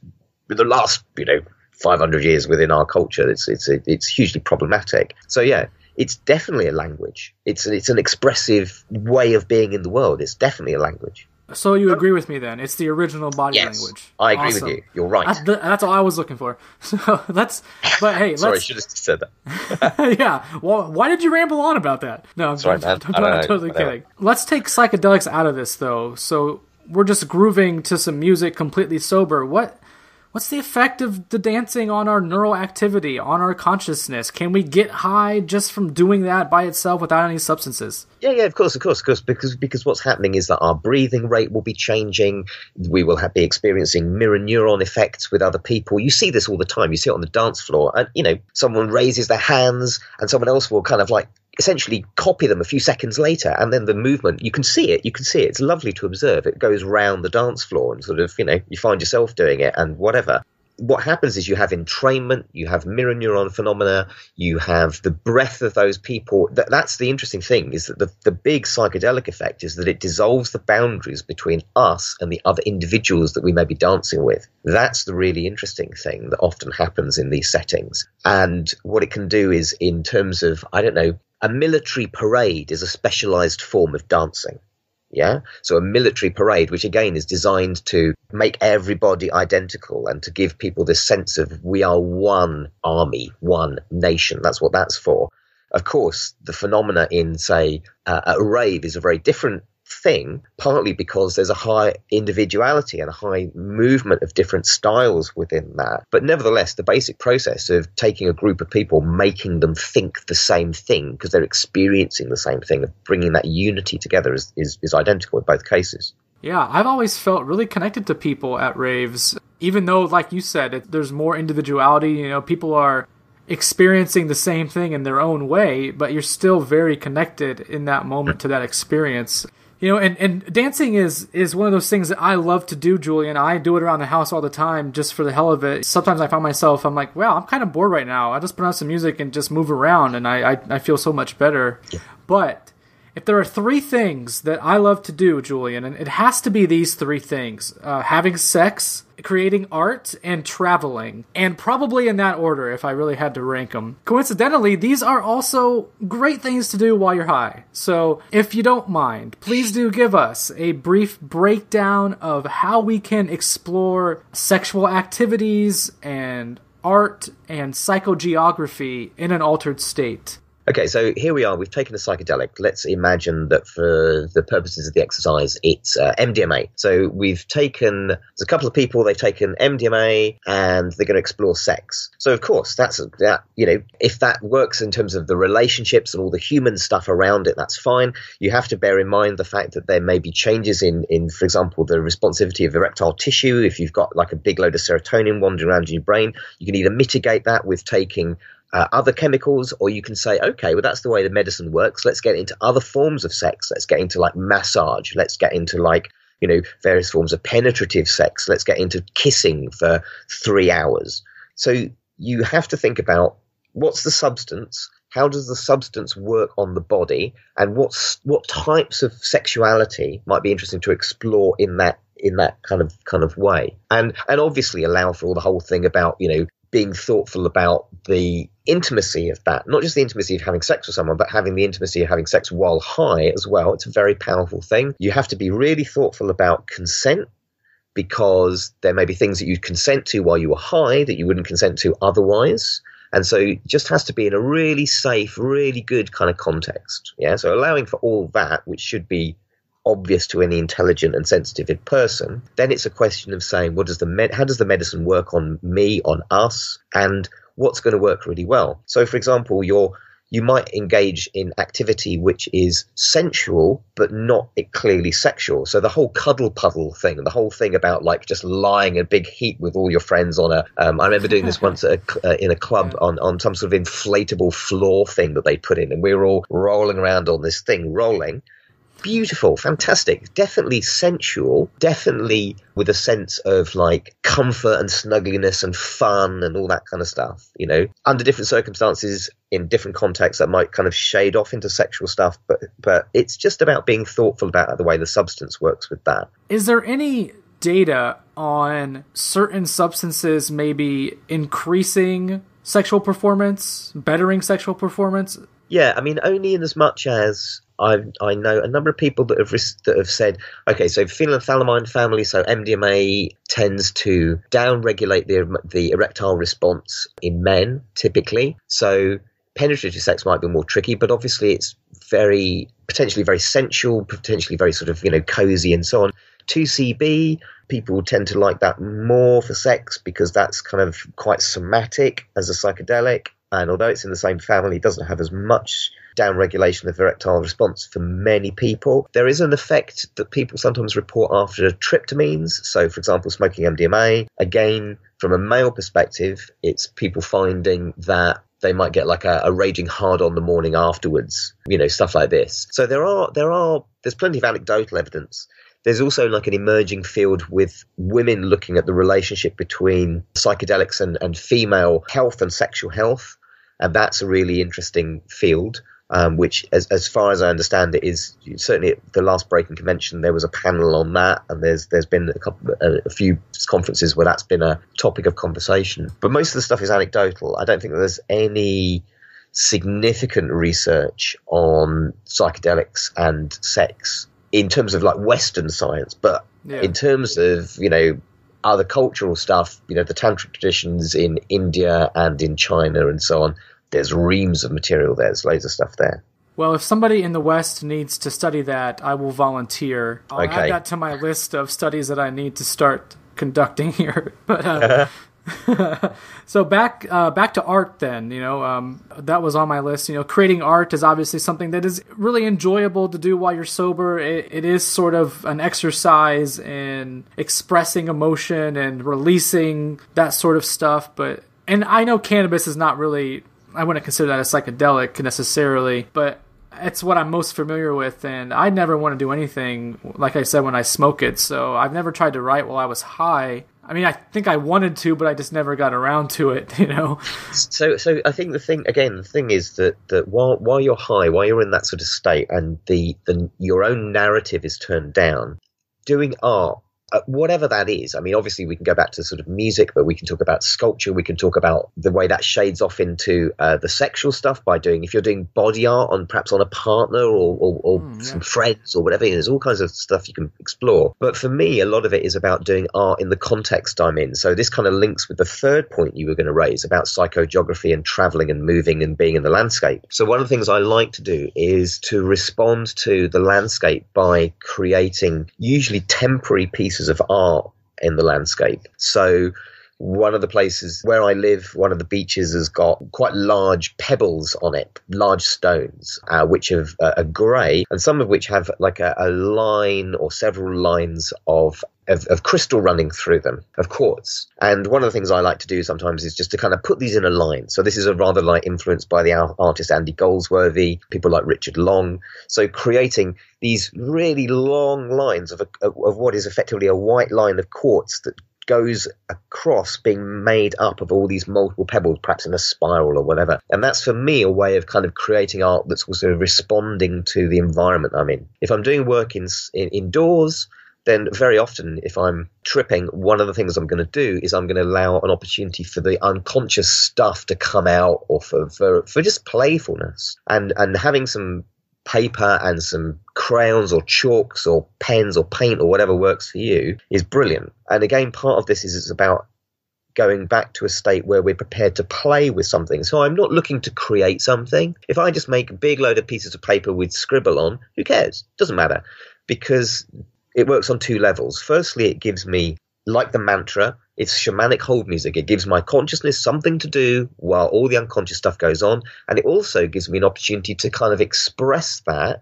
in the last you know 500 years within our culture it's it's it's hugely problematic so yeah it's definitely a language. It's it's an expressive way of being in the world. It's definitely a language. So you agree with me then? It's the original body yes, language. I agree awesome. with you. You're right. That's, that's, all I was looking for. [laughs] So that's. But hey, [laughs] sorry, let's, I should have said that. [laughs] yeah. Well, why did you ramble on about that? No, I'm, sorry, I'm, I'm, I'm totally kidding. Let's take psychedelics out of this though. So we're just grooving to some music, completely sober. What what's the effect of the dancing on our neural activity, on our consciousness? Can we get high just from doing that by itself without any substances? Yeah, yeah, of course, of course, of course, because because what's happening is that our breathing rate will be changing. We will have, be experiencing mirror neuron effects with other people. You see this all the time. You see it on the dance floor, and you know someone raises their hands, and someone else will kind of like essentially copy them a few seconds later and then the movement you can see it you can see it it's lovely to observe it goes round the dance floor and sort of you know you find yourself doing it and whatever what happens is you have entrainment, you have mirror neuron phenomena, you have the breath of those people. That, that's the interesting thing is that the, the big psychedelic effect is that it dissolves the boundaries between us and the other individuals that we may be dancing with. That's the really interesting thing that often happens in these settings. And what it can do is, in terms of, I don't know, a military parade is a specialized form of dancing. Yeah. So a military parade, which again is designed to make everybody identical and to give people this sense of we are one army, one nation. That's what that's for. Of course, the phenomena in, say, uh, a rave is a very different thing, partly because there's a high individuality and a high movement of different styles within that. But nevertheless, the basic process of taking a group of people, making them think the same thing because they're experiencing the same thing, of bringing that unity together is, is, is identical in both cases. Yeah, I've always felt really connected to people at raves, even though, like you said, there's more individuality. You know, people are experiencing the same thing in their own way, but you're still very connected in that moment to that experience you know and, and dancing is is one of those things that i love to do julian i do it around the house all the time just for the hell of it sometimes i find myself i'm like wow i'm kind of bored right now i just put on some music and just move around and i i, I feel so much better but if there are three things that I love to do, Julian, and it has to be these three things uh, having sex, creating art, and traveling. And probably in that order, if I really had to rank them. Coincidentally, these are also great things to do while you're high. So if you don't mind, please do give us a brief breakdown of how we can explore sexual activities and art and psychogeography in an altered state. Okay, so here we are. We've taken a psychedelic. Let's imagine that for the purposes of the exercise, it's uh, MDMA. So we've taken, there's a couple of people, they've taken MDMA and they're going to explore sex. So, of course, that's, that, you know, if that works in terms of the relationships and all the human stuff around it, that's fine. You have to bear in mind the fact that there may be changes in, in for example, the responsivity of erectile tissue. If you've got like a big load of serotonin wandering around in your brain, you can either mitigate that with taking uh, other chemicals, or you can say, okay, well, that's the way the medicine works. Let's get into other forms of sex. Let's get into like massage. Let's get into like, you know, various forms of penetrative sex. Let's get into kissing for three hours. So you have to think about what's the substance? How does the substance work on the body? And what's, what types of sexuality might be interesting to explore in that in that kind of kind of way and and obviously allow for all the whole thing about you know being thoughtful about the intimacy of that, not just the intimacy of having sex with someone, but having the intimacy of having sex while high as well. It's a very powerful thing. You have to be really thoughtful about consent because there may be things that you consent to while you were high that you wouldn't consent to otherwise. And so it just has to be in a really safe, really good kind of context. Yeah. So allowing for all that, which should be obvious to any intelligent and sensitive person, then it's a question of saying, what does the med- how does the medicine work on me, on us, and what's going to work really well. So, for example, you're you might engage in activity which is sensual but not clearly sexual. So the whole cuddle puddle thing, the whole thing about like just lying in a big heap with all your friends on a. Um, I remember doing this [laughs] once a, uh, in a club on, on some sort of inflatable floor thing that they put in, and we were all rolling around on this thing, rolling beautiful, fantastic, definitely sensual, definitely with a sense of like comfort and snuggliness and fun and all that kind of stuff, you know. Under different circumstances in different contexts that might kind of shade off into sexual stuff, but but it's just about being thoughtful about the way the substance works with that. Is there any data on certain substances maybe increasing sexual performance, bettering sexual performance? Yeah, I mean only in as much as I I know a number of people that have that have said, okay, so phenethylamine family, so MDMA tends to downregulate the erm-, the erectile response in men typically. So penetrative sex might be more tricky, but obviously it's very potentially very sensual, potentially very sort of you know cozy and so on. 2CB people tend to like that more for sex because that's kind of quite somatic as a psychedelic and although it's in the same family, it doesn't have as much downregulation of the erectile response for many people. There is an effect that people sometimes report after tryptamines. So, for example, smoking MDMA. Again, from a male perspective, it's people finding that they might get like a, a, raging hard on the morning afterwards, you know, stuff like this. So there are there are there's plenty of anecdotal evidence. There's also like an emerging field with women looking at the relationship between psychedelics and, and female health and sexual health. And that's a really interesting field um, which, as, as far as I understand it, is certainly at the last breaking convention there was a panel on that, and there's there's been a couple a, a, few conferences where that's been a topic of conversation. But most of the stuff is anecdotal. I don't think there's any significant research on psychedelics and sex in terms of like Western science, but yeah. in terms of you know other cultural stuff, you know the tantric traditions in India and in China and so on there's reams of material there. There's loads of stuff there. Well, if somebody in the West needs to study that, I will volunteer. I'll uh, okay. add that to my list of studies that I need to start conducting [laughs] here. But uh, [laughs] [laughs] so back uh, back to art then you know um, that was on my list you know creating art is obviously something that is really enjoyable to do while you're sober it, it is sort of an exercise in expressing emotion and releasing that sort of stuff but and I know cannabis is not really I wouldn't consider that a psychedelic necessarily, but it's what I'm most familiar with, and I never want to do anything, like I said, when I smoke it. So I've never tried to write while I was high. I mean, I think I wanted to, but I just never got around to it, [laughs] you know. So, so I think the thing again, the thing is that that while while you're high, while you're in that sort of state, and the the your own narrative is turned down, doing art uh, whatever that is. I mean, obviously, we can go back to sort of music, but we can talk about sculpture. We can talk about the way that shades off into uh, the sexual stuff by doing, if you're doing body art on perhaps on a partner or, or, or mm, some friends or whatever, there's all kinds of stuff you can explore. But for me, a lot of it is about doing art in the context I'm in. So this kind of links with the third point you were going to raise about psychogeography and traveling and moving and being in the landscape. So one of the things I like to do is to respond to the landscape by creating usually temporary pieces pieces of art in the landscape. So one of the places where I live, one of the beaches has got quite large pebbles on it, large stones, uh, which have, uh, are grey, and some of which have like a, a line or several lines of of, of, crystal running through them, of quartz. And one of the things I like to do sometimes is just to kind of put these in a line. So this is a rather like influenced by the artist Andy Goldsworthy, people like Richard Long. So creating these really long lines of, a, of what is effectively a white line of quartz that goes across being made up of all these multiple pebbles, perhaps in a spiral or whatever. And that's for me a way of kind of creating art that's also responding to the environment I'm in. If I'm doing work in, in indoors, then very often if I'm tripping, one of the things I'm going to do is I'm going to allow an opportunity for the unconscious stuff to come out or for, for, for just playfulness and, and having some paper and some crayons or chalks or pens or paint or whatever works for you is brilliant. And again, part of this is it's about going back to a state where we're prepared to play with something. So I'm not looking to create something. If I just make a big load of pieces of paper with scribble on, who cares? Doesn't matter because it works on two levels. Firstly, it gives me, like the mantra, it's shamanic hold music. It gives my consciousness something to do while all the unconscious stuff goes on. And it also gives me an opportunity to kind of express that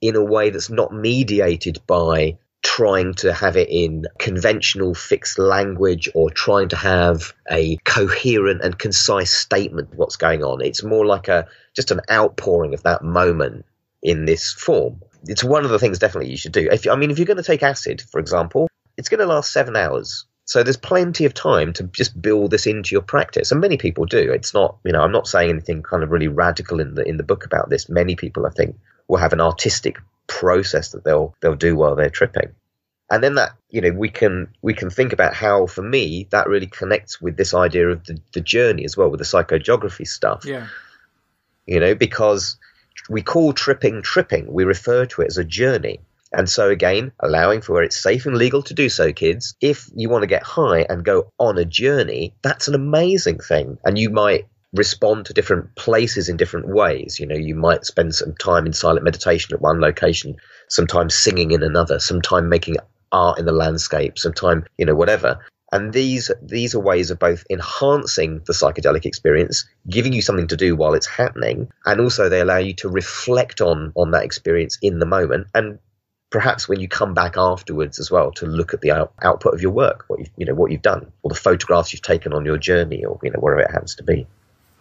in a way that's not mediated by trying to have it in conventional fixed language or trying to have a coherent and concise statement of what's going on. It's more like a just an outpouring of that moment in this form. It's one of the things definitely you should do. If I mean if you're going to take acid, for example, it's going to last 7 hours. So there's plenty of time to just build this into your practice, and many people do. It's not, you know, I'm not saying anything kind of really radical in the in the book about this. Many people, I think, will have an artistic process that they'll they'll do while they're tripping, and then that you know we can we can think about how for me that really connects with this idea of the, the journey as well with the psychogeography stuff. Yeah, you know, because we call tripping tripping, we refer to it as a journey and so, again, allowing for where it's safe and legal to do so, kids, if you want to get high and go on a journey, that's an amazing thing. And you might respond to different places in different ways. You know, you might spend some time in silent meditation at one location, sometimes singing in another, time making art in the landscape, time, you know, whatever. And these these are ways of both enhancing the psychedelic experience, giving you something to do while it's happening, and also they allow you to reflect on on that experience in the moment and perhaps when you come back afterwards as well to look at the out- output of your work, what you've, you know, what you've done, or the photographs you've taken on your journey, or you know, wherever it happens to be.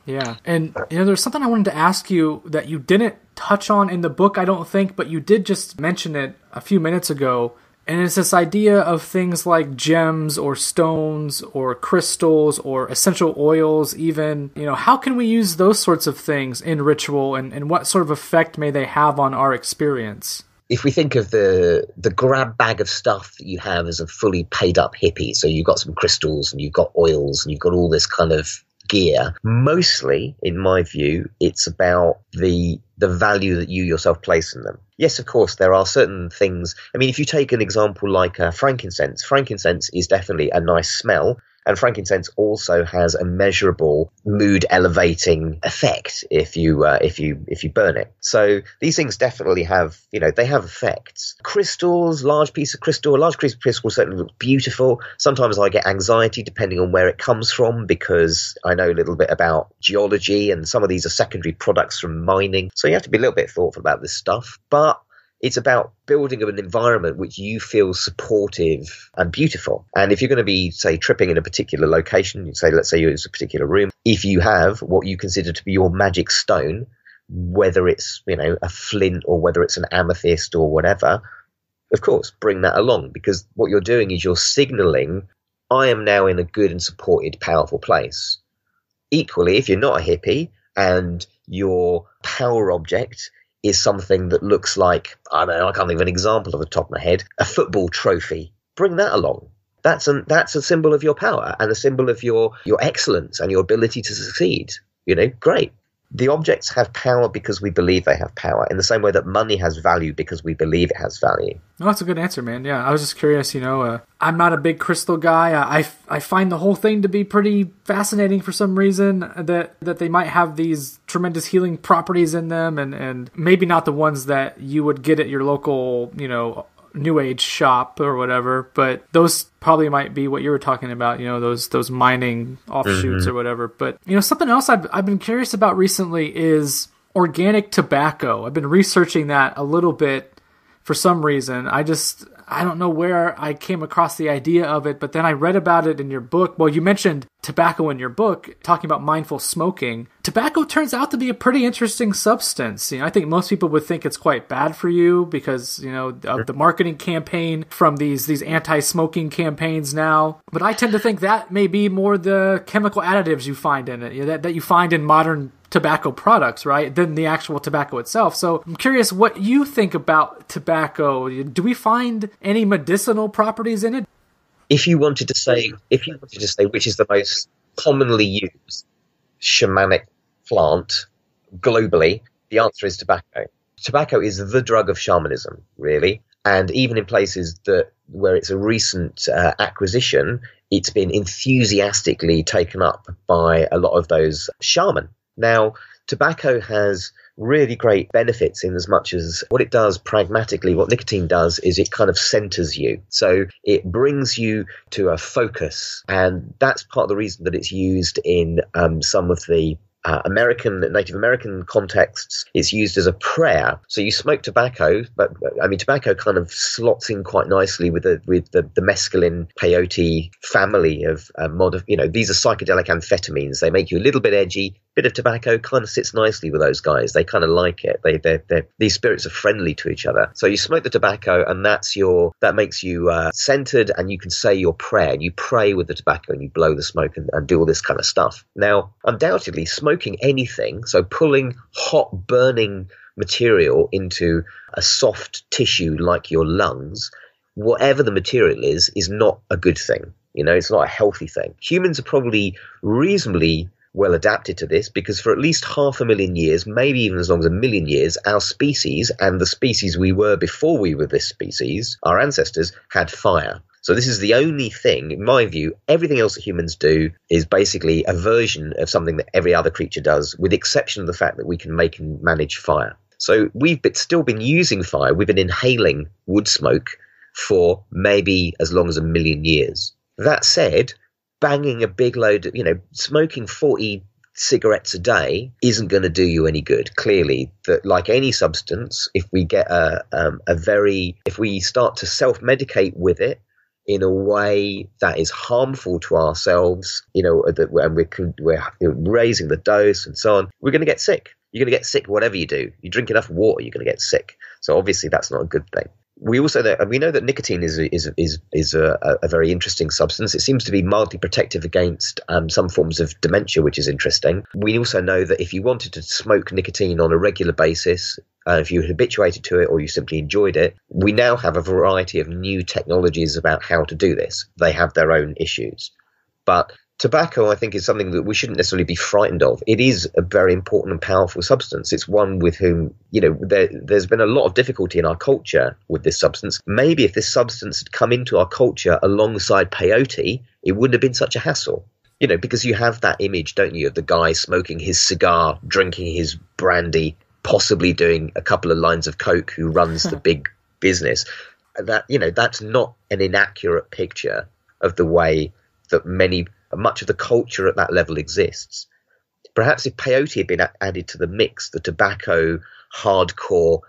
Yeah, and you know, there's something I wanted to ask you that you didn't touch on in the book, I don't think, but you did just mention it a few minutes ago. And it's this idea of things like gems or stones or crystals or essential oils, even. You know, how can we use those sorts of things in ritual and, and what sort of effect may they have on our experience? if we think of the the grab bag of stuff that you have as a fully paid up hippie, so you've got some crystals and you've got oils and you've got all this kind of gear. Mostly, in my view, it's about the the value that you yourself place in them. Yes, of course, there are certain things. I mean, if you take an example like uh, frankincense, frankincense is definitely a nice smell, and frankincense also has a measurable mood elevating effect if you uh, if you if you burn it. So these things definitely have you know they have effects. Crystals, large piece of crystal, a large piece of crystal certainly looks beautiful. Sometimes I get anxiety depending on where it comes from because I know a little bit about geology and some of these are secondary products from mining. So you have to be a little bit thoughtful about this stuff. But it's about building an environment which you feel supportive and beautiful. And if you're going to be, say, tripping in a particular location, you say, let's say you're in a particular room, if you have what you consider to be your magic stone, whether it's, you know, a flint or whether it's an amethyst or whatever, of course, bring that along because what you're doing is you're signaling, I am now in a good and supported, powerful place. Equally, if you're not a hippie and your power object is something that looks like I don't know, I can't think of an example off the top of my head, a football trophy. Bring that along. That's a that's a symbol of your power and a symbol of your your excellence and your ability to succeed. You know, great the objects have power because we believe they have power in the same way that money has value because we believe it has value no, that's a good answer man yeah i was just curious you know uh, i'm not a big crystal guy I, I, I, find the whole thing to be pretty fascinating for some reason uh, that that they might have these tremendous healing properties in them and and maybe not the ones that you would get at your local you know new age shop or whatever but those probably might be what you were talking about you know those those mining offshoots mm-hmm. or whatever but you know something else I've, I've been curious about recently is organic tobacco i've been researching that a little bit for some reason i just I don't know where I came across the idea of it, but then I read about it in your book. Well, you mentioned tobacco in your book, talking about mindful smoking. Tobacco turns out to be a pretty interesting substance. You know, I think most people would think it's quite bad for you because, you know, of the marketing campaign from these these anti-smoking campaigns now. But I tend to think that may be more the chemical additives you find in it, you know, that, that you find in modern tobacco products, right, than the actual tobacco itself. So I'm curious what you think about tobacco. Do we find any medicinal properties in it? If you wanted to say, if you wanted to say which is the most commonly used shamanic plant globally, the answer is tobacco. Tobacco is the drug of shamanism, really. And even in places that where it's a recent uh, acquisition, it's been enthusiastically taken up by a lot of those shaman now, tobacco has really great benefits in as much as what it does pragmatically, what nicotine does is it kind of centers you. So it brings you to a focus. And that's part of the reason that it's used in um, some of the uh, American Native American contexts, it's used as a prayer. So you smoke tobacco, but I mean tobacco kind of slots in quite nicely with the with the, the mescaline peyote family of uh, mod. You know, these are psychedelic amphetamines. They make you a little bit edgy, bit of tobacco kind of sits nicely with those guys. They kind of like it. They they they these spirits are friendly to each other. So you smoke the tobacco, and that's your that makes you uh, centered, and you can say your prayer. And you pray with the tobacco, and you blow the smoke, and, and do all this kind of stuff. Now, undoubtedly, smoking anything, so pulling hot, burning material into a soft tissue like your lungs, whatever the material is, is not a good thing. You know, it's not a healthy thing. Humans are probably reasonably well adapted to this because for at least half a million years, maybe even as long as a million years, our species and the species we were before we were this species, our ancestors, had fire. So this is the only thing, in my view, everything else that humans do is basically a version of something that every other creature does, with the exception of the fact that we can make and manage fire. So we've been, still been using fire, we've been inhaling wood smoke for maybe as long as a million years. That said, banging a big load of, you know, smoking 40 cigarettes a day isn't going to do you any good. Clearly, that like any substance, if we get a, um, a very, if we start to self medicate with it, in a way that is harmful to ourselves, you know, that when we're, we're raising the dose and so on, we're going to get sick. You're going to get sick whatever you do. You drink enough water, you're going to get sick. So obviously, that's not a good thing we also know, we know that nicotine is a, is is is a, a, very interesting substance. It seems to be mildly protective against um, some forms of dementia, which is interesting. We also know that if you wanted to smoke nicotine on a regular basis, uh, if you habituated to it or you simply enjoyed it, we now have a variety of new technologies about how to do this. They have their own issues, but tobacco, I think, is something that we shouldn't necessarily be frightened of. It is a very important and powerful substance. It's one with whom, you know, there, has been a lot of difficulty in our culture with this substance. Maybe if this substance had come into our culture alongside peyote, it wouldn't have been such a hassle. You know, because you have that image, don't you, of the guy smoking his cigar, drinking his brandy, possibly doing a couple of lines of coke, who runs the [laughs] big business. That you know, that's not an inaccurate picture of the way that many and much of the culture at that level exists. Perhaps if peyote had been added to the mix, the tobacco, hardcore,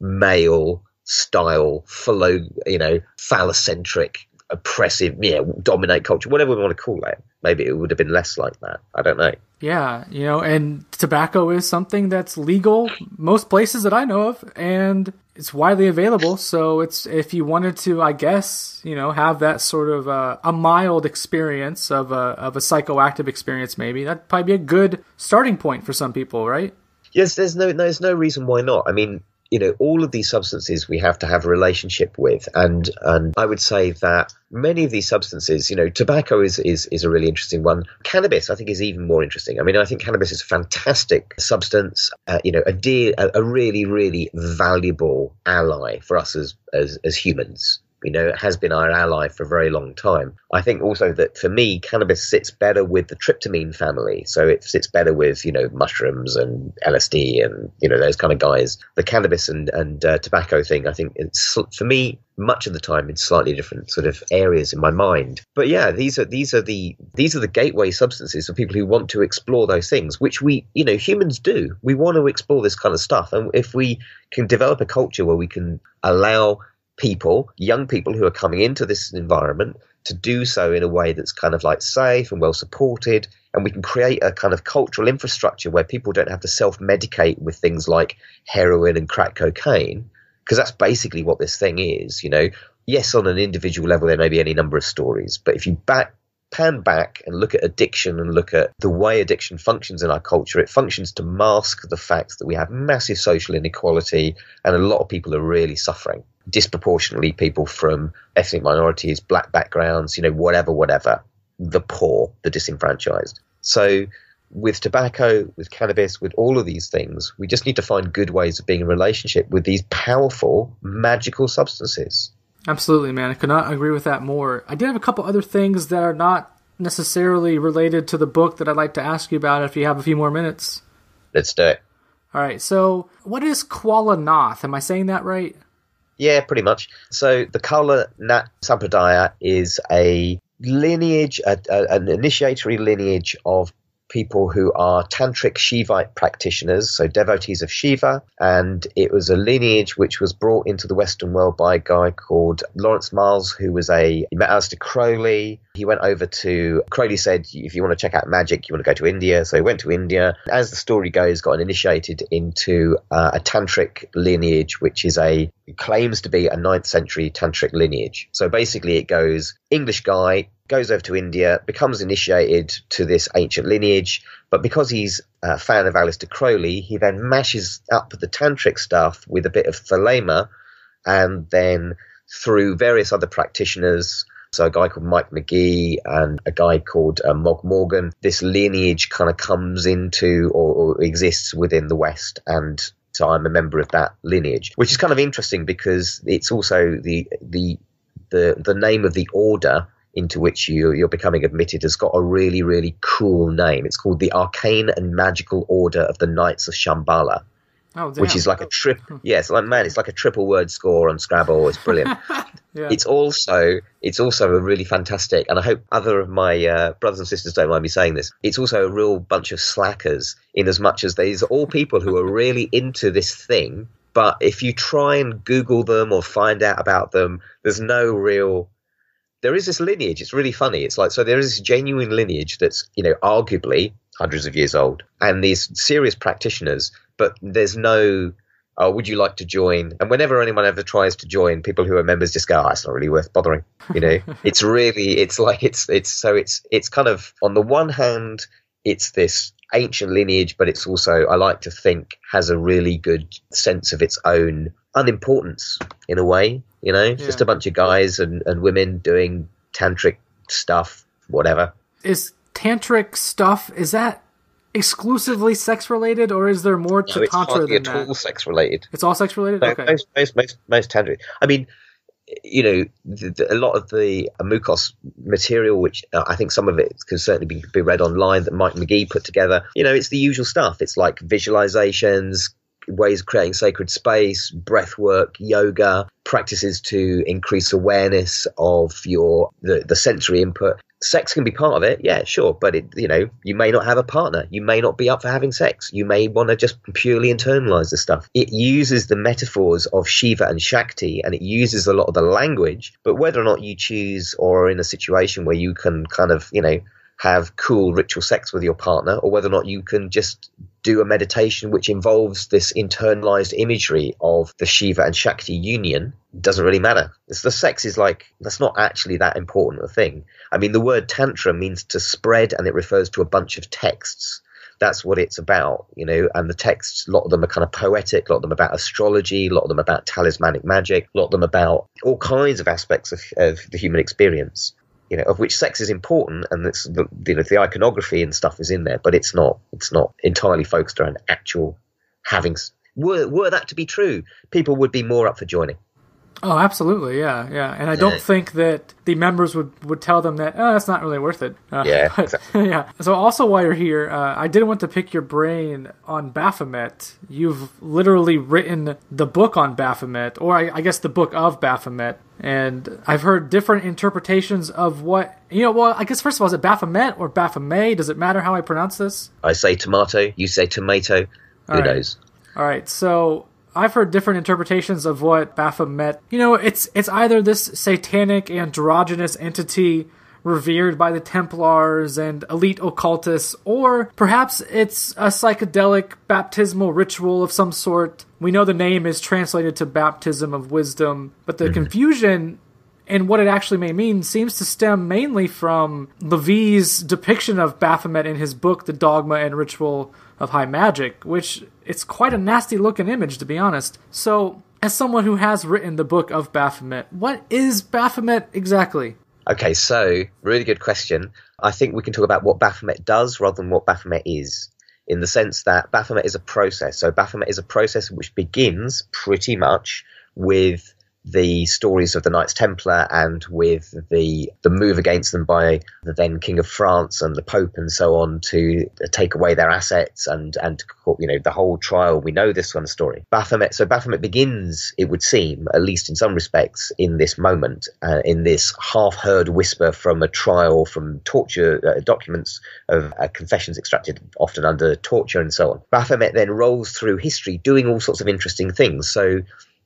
male style, follow, you know, phallocentric, oppressive, yeah, you know, dominate culture, whatever we want to call it, maybe it would have been less like that. I don't know. Yeah, you know, and tobacco is something that's legal most places that I know of, and it's widely available. So it's if you wanted to, I guess you know, have that sort of uh, a mild experience of a of a psychoactive experience, maybe that'd probably be a good starting point for some people, right? Yes, there's no, there's no reason why not. I mean, you know, all of these substances we have to have a relationship with. And, and I would say that many of these substances, you know, tobacco is, is, is a really interesting one. Cannabis, I think, is even more interesting. I mean, I think cannabis is a fantastic substance, uh, you know, a, dear, a, a really, really valuable ally for us as, as, as humans you know, has been our ally for a very long time. I think also that for me, cannabis sits better with the tryptamine family. So it sits better with, you know, mushrooms and LSD and, you know, those kind of guys. The cannabis and, and uh, tobacco thing, I think it's, for me, much of the time in slightly different sort of areas in my mind. But yeah, these are these are the these are the gateway substances for people who want to explore those things, which we you know humans do. We want to explore this kind of stuff, and if we can develop a culture where we can allow people, young people who are coming into this environment, to do so in a way that's kind of like safe and well supported. And we can create a kind of cultural infrastructure where people don't have to self medicate with things like heroin and crack cocaine, because that's basically what this thing is. You know, yes, on an individual level, there may be any number of stories, but if you back pan back and look at addiction and look at the way addiction functions in our culture, it functions to mask the fact that we have massive social inequality and a lot of people are really suffering disproportionately people from ethnic minorities, black backgrounds, you know, whatever, whatever, the poor, the disenfranchised. So with tobacco, with cannabis, with all of these things, we just need to find good ways of being in relationship with these powerful, magical substances. Absolutely, man. I could not agree with that more. I did have a couple other things that are not necessarily related to the book that I'd like to ask you about if you have a few more minutes. Let's do it. All right. So, what is Kuala Nath? Am I saying that right? Yeah, pretty much. So the Kala Nat Sampradaya is a lineage, a, a, an initiatory lineage of people who are tantric Shivite practitioners, so devotees of Shiva, and it was a lineage which was brought into the Western world by a guy called Lawrence Miles, who was a he met Alistair Crowley. He went over to Crowley said, if you want to check out magic, you want to go to India. So he went to India. As the story goes, got initiated into uh, a tantric lineage, which is a claims to be a 9th century tantric lineage. So basically, it goes English guy goes over to India, becomes initiated to this ancient lineage. But because he's a fan of Alistair Crowley, he then mashes up the tantric stuff with a bit of thalema, and then through various other practitioners, so a guy called Mike McGee and a guy called uh, Mog Morgan, this lineage kind of comes into or, or exists within the West and so I'm a member of that lineage, which is kind of interesting because it's also the the the the name of the order into which you, you're becoming admitted has got a really, really cool name. It's called the Arcane and Magical Order of the Knights of Shambhala. Oh, which is like a oh. trip. [laughs] Yes, like man, it's like a triple word score on Scrabble. It's brilliant. [laughs] yeah. It's also it's also a really fantastic, and I hope other of my uh, brothers and sisters don't mind me saying this. It's also a real bunch of slackers, in as much as these are all people who are really into this thing. But if you try and Google them or find out about them, there's no real there is this lineage. It's really funny. It's like so there is this genuine lineage that's you know arguably hundreds of years old, and these serious practitioners. But there's no. Uh, would you like to join? And whenever anyone ever tries to join, people who are members just go, oh, "It's not really worth bothering." You know, [laughs] it's really, it's like it's it's so it's it's kind of on the one hand, it's this ancient lineage, but it's also, I like to think, has a really good sense of its own unimportance in a way. You know, yeah. just a bunch of guys and, and women doing tantric stuff, whatever. Is tantric stuff, is that exclusively sex related, or is there more to no, it's tantra than at that? all sex related? It's all sex related. No, okay. Most, most, most, most tantric. I mean, you know, the, the, a lot of the Mukos material, which uh, I think some of it can certainly be, be read online that Mike McGee put together, you know, it's the usual stuff. It's like visualizations, ways of creating sacred space, breath work, yoga, practices to increase awareness of your the, the sensory input sex can be part of it, yeah, sure, but it, you know, you may not have a partner, you may not be up for having sex, you may want to just purely internalize the stuff. It uses the metaphors of Shiva and Shakti, and it uses a lot of the language. But whether or not you choose, or are in a situation where you can kind of, you know, have cool ritual sex with your partner or whether or not you can just do a meditation which involves this internalized imagery of the Shiva and Shakti union doesn't really matter. It's the sex is like, that's not actually that important a thing. I mean, the word Tantra means to spread and it refers to a bunch of texts. That's what it's about, you know, and the texts, a lot of them are kind of poetic, a lot of them about astrology, a lot of them about talismanic magic, a lot of them about all kinds of aspects of, of the human experience you know, of which sex is important, and it's the, you know, the iconography and stuff is in there, but it's not it's not entirely focused around actual having. Were were that to be true, people would be more up for joining. Oh, absolutely, yeah, yeah. And I don't think that the members would, would tell them that oh, that's not really worth it. Uh, yeah, [laughs] but, exactly. yeah. So also while you're here, uh, I did want to pick your brain on Baphomet. You've literally written the book on Baphomet, or I, I guess the book of Baphomet. And I've heard different interpretations of what you know. Well, I guess first of all, is it Baphomet or Baphomet? Does it matter how I pronounce this? I say tomato. You say tomato. All Who right. knows? All right. So I've heard different interpretations of what Baphomet. You know, it's it's either this satanic androgynous entity revered by the Templars and elite occultists, or perhaps it's a psychedelic baptismal ritual of some sort. We know the name is translated to baptism of wisdom, but the mm-hmm. confusion and what it actually may mean seems to stem mainly from Levi's depiction of Baphomet in his book, The Dogma and Ritual of high magic, which it's quite a nasty looking image to be honest. So, as someone who has written the book of Baphomet, what is Baphomet exactly? Okay, so really good question. I think we can talk about what Baphomet does rather than what Baphomet is, in the sense that Baphomet is a process. So Baphomet is a process which begins pretty much with the stories of the Knights Templar and with the the move against them by the then King of France and the Pope and so on to take away their assets and and you know the whole trial. We know this one story. Baphomet. So Baphomet begins, it would seem, at least in some respects, in this moment, uh, in this half-heard whisper from a trial, from torture uh, documents of uh, confessions extracted often under torture and so on. Baphomet then rolls through history, doing all sorts of interesting things. So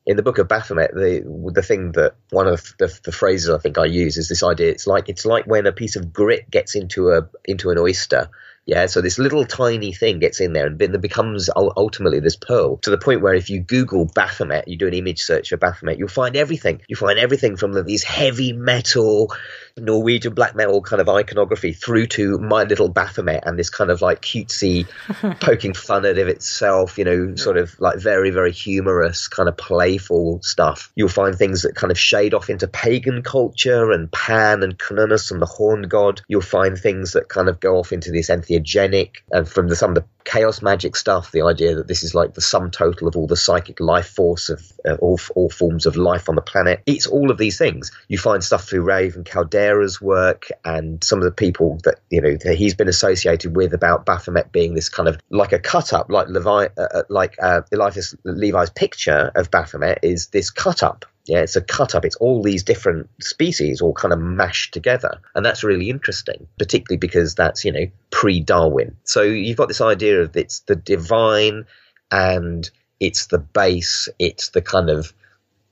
in the book of Baphomet, the the thing that one of the, the, phrases I think I use is this idea. It's like it's like when a piece of grit gets into a into an oyster. Yeah, so this little tiny thing gets in there and then becomes ultimately this pearl to the point where if you Google Baphomet, you do an image search for Baphomet, you'll find everything. You find everything from these heavy metal Norwegian black metal kind of iconography through to My Little Baphomet and this kind of like cutesy [laughs] poking fun at of itself, you know, sort of like very, very humorous, kind of playful stuff. You'll find things that kind of shade off into pagan culture and Pan and Cronus and the Horn God. You'll find things that kind of go off into this entheogenic and from the, some of the chaos magic stuff, the idea that this is like the sum total of all the psychic life force of uh, all, all forms of life on the planet. It's all of these things. You find stuff through Rave and Caldera Sarah's work and some of the people that you know that he's been associated with about Baphomet being this kind of like a cut up, like Levi, uh, uh like uh, Levi's picture of Baphomet is this cut up yeah, it's a cut up. It's all these different species all kind of mashed together. And that's really interesting, particularly because that's, you know, pre Darwin. So you've got this idea of it's the divine and it's the base, it's the kind of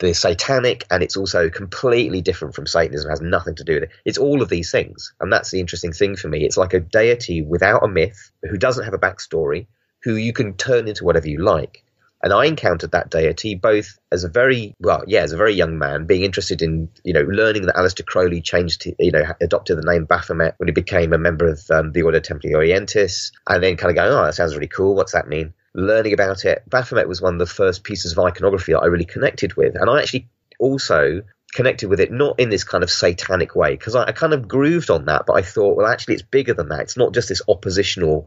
the satanic and it's also completely different from Satanism, has nothing to do with it. It's all of these things. And that's the interesting thing for me. It's like a deity without a myth, who doesn't have a backstory, who you can turn into whatever you like. And I encountered that deity both as a very well, yeah, as a very young man, being interested in you know learning that Alistair Crowley changed, you know, adopted the name Baphomet when he became a member of um, the Order Templi Orientis, and then kind of going, oh, that sounds really cool. What's that mean? learning about it, Baphomet was one of the first pieces of iconography that I really connected with. And I actually also connected with it not in this kind of satanic way because I, I, kind of grooved on that but i thought well actually it's bigger than that it's not just this oppositional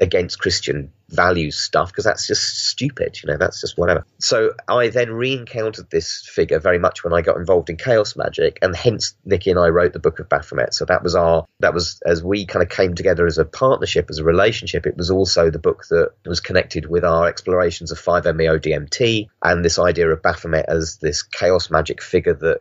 against Christian values stuff because that's just stupid. You know, that's just whatever. So I then re encountered this figure very much when I got involved in chaos magic, and hence Nikki and I wrote the Book of Baphomet. So that was our, that was as we kind of came together as a partnership, as a relationship, it was also the book that was connected with our explorations of 5MEO DMT and this idea of Baphomet as this chaos magic figure that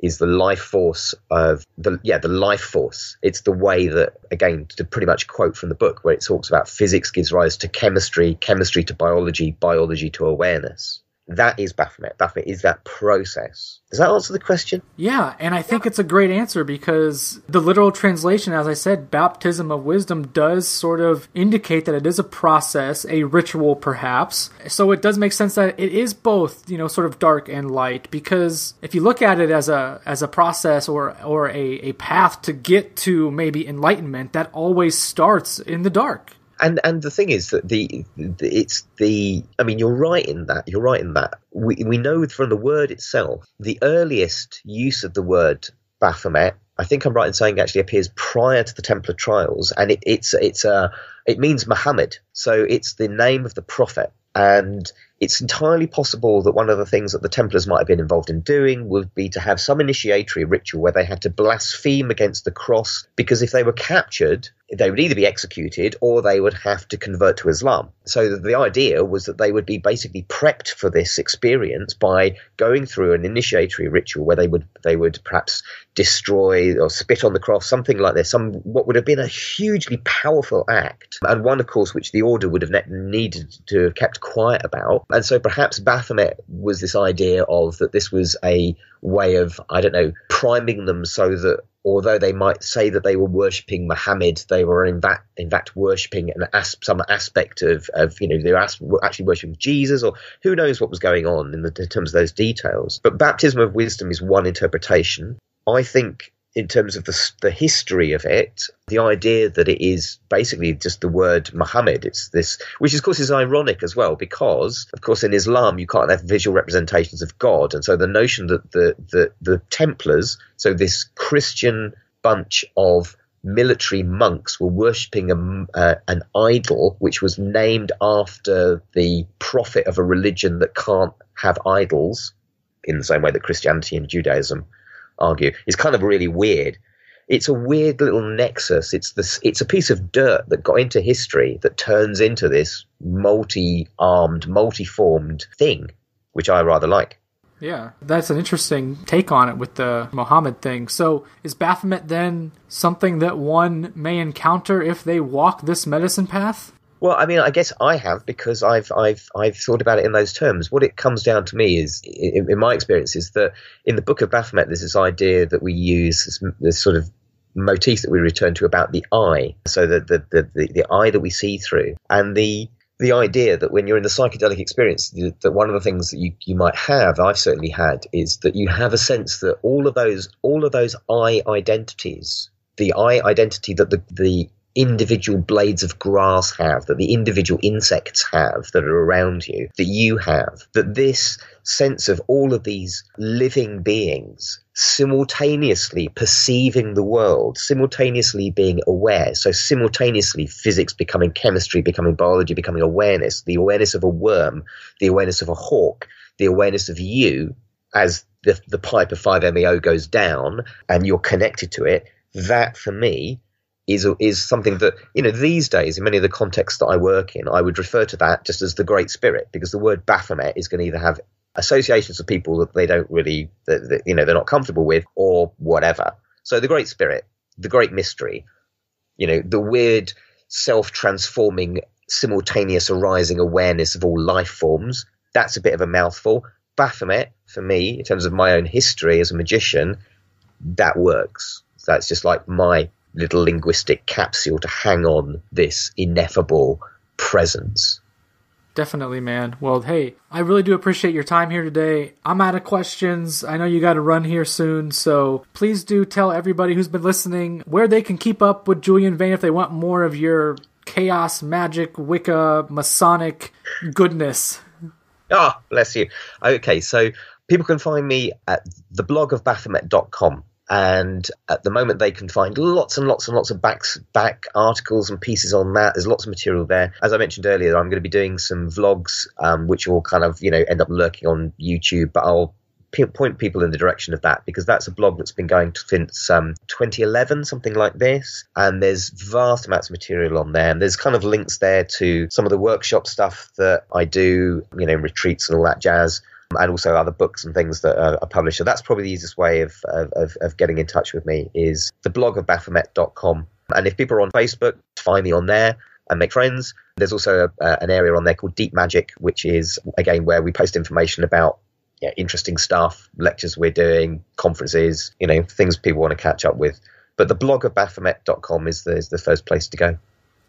is the life force of the yeah the life force it's the way that again to pretty much quote from the book where it talks about physics gives rise to chemistry chemistry to biology biology to awareness that is Baphomet. Baphomet is that process. Does that answer the question? Yeah, and I think it's a great answer because the literal translation, as I said, baptism of wisdom does sort of indicate that it is a process, a ritual perhaps. So it does make sense that it is both, you know, sort of dark and light, because if you look at it as a as a process or or a, a path to get to maybe enlightenment, that always starts in the dark and and the thing is that the, the, it's the I mean you're right in that you're right in that we we know from the word itself the earliest use of the word Baphomet I think I'm right in saying actually appears prior to the Templar trials and it, it's it's a uh, it means Muhammad so it's the name of the prophet and it's entirely possible that one of the things that the Templars might have been involved in doing would be to have some initiatory ritual where they had to blaspheme against the cross, because if they were captured, they would either be executed or they would have to convert to Islam. So the idea was that they would be basically prepped for this experience by going through an initiatory ritual where they would they would perhaps destroy or spit on the cross, something like this, some what would have been a hugely powerful act, and one of course which the order would have needed to have kept quiet about and so perhaps Baphomet was this idea of that this was a way of, I don't know, priming them so that although they might say that they were worshipping Muhammad, they were in fact, in fact worshipping an as- some aspect of, of, you know, they were as- actually worshipping Jesus or who knows what was going on in, the, in terms of those details. But baptism of wisdom is one interpretation. I think in terms of the, the history of it, the idea that it is basically just the word Muhammad. It's this, which of course is ironic as well, because of course in Islam you can't have visual representations of God, and so the notion that the the, the Templars, so this Christian bunch of military monks were worshipping a, uh, an idol which was named after the prophet of a religion that can't have idols in the same way that Christianity and Judaism argue, is kind of really weird. It's a weird little nexus. It's this. It's a piece of dirt that got into history that turns into this multi-armed, multi-formed thing, which I rather like. Yeah, that's an interesting take on it with the Mohammed thing. So, is Baphomet then something that one may encounter if they walk this medicine path? Well, I mean, I guess I have because I've I've I've thought about it in those terms. What it comes down to me is, in, in my experience, is that in the Book of Baphomet, there's this idea that we use this, this sort of motif that we return to about the eye, so that the, the the, the eye that we see through, and the the idea that when you're in the psychedelic experience, that one of the things that you, you might have, I've certainly had, is that you have a sense that all of those all of those I identities, the I identity that the, the individual blades of grass have, that the individual insects have that are around you, that you have, that this sense of all of these living beings simultaneously perceiving the world, simultaneously being aware. So, simultaneously, physics becoming chemistry, becoming biology, becoming awareness, the awareness of a worm, the awareness of a hawk, the awareness of you as the, the pipe of 5MEO goes down and you're connected to it. That for me is is something that you know these days in many of the contexts that I work in, I would refer to that just as the Great Spirit because the word Baphomet is going to either have associations of people that they don't really that, that, you know they're not comfortable with or whatever. So the Great Spirit, the Great Mystery, you know the weird self-transforming simultaneous arising awareness of all life forms. That's a bit of a mouthful. Baphomet, for me, in terms of my own history as a magician, that works. That's just like my little linguistic capsule to hang on this ineffable presence. Definitely, man. Well, hey, I really do appreciate your time here today. I'm out of questions. I know you got to run here soon, so please do tell everybody who's been listening where they can keep up with Julian Vane if they want more of your chaos, magic, Wicca, Masonic goodness. Ah, oh, bless you. Okay, so people can find me at theblogofbaphomet.com. And at the moment, they can find lots and lots and lots of back, back articles and pieces on that. There's lots of material there. As I mentioned earlier, I'm going to be doing some vlogs, um, which will kind of, you know, end up lurking on YouTube, but I'll point people in the direction of that because that's a blog that's been going since um, 2011, something like this. And there's vast amounts of material on there. And there's kind of links there to some of the workshop stuff that I do, you know, retreats and all that jazz and also other books and things that are, are published. So that's probably the easiest way of, of, of getting in touch with me is the blog of baphomet.com. And if people are on Facebook, find me on there and make friends. There's also uh, an area on there called Deep Magic, which is, again, where we post information about yeah, interesting stuff, lectures we're doing, conferences, you know, things people want to catch up with. But the blog of Baphomet.com is the, is the first place to go.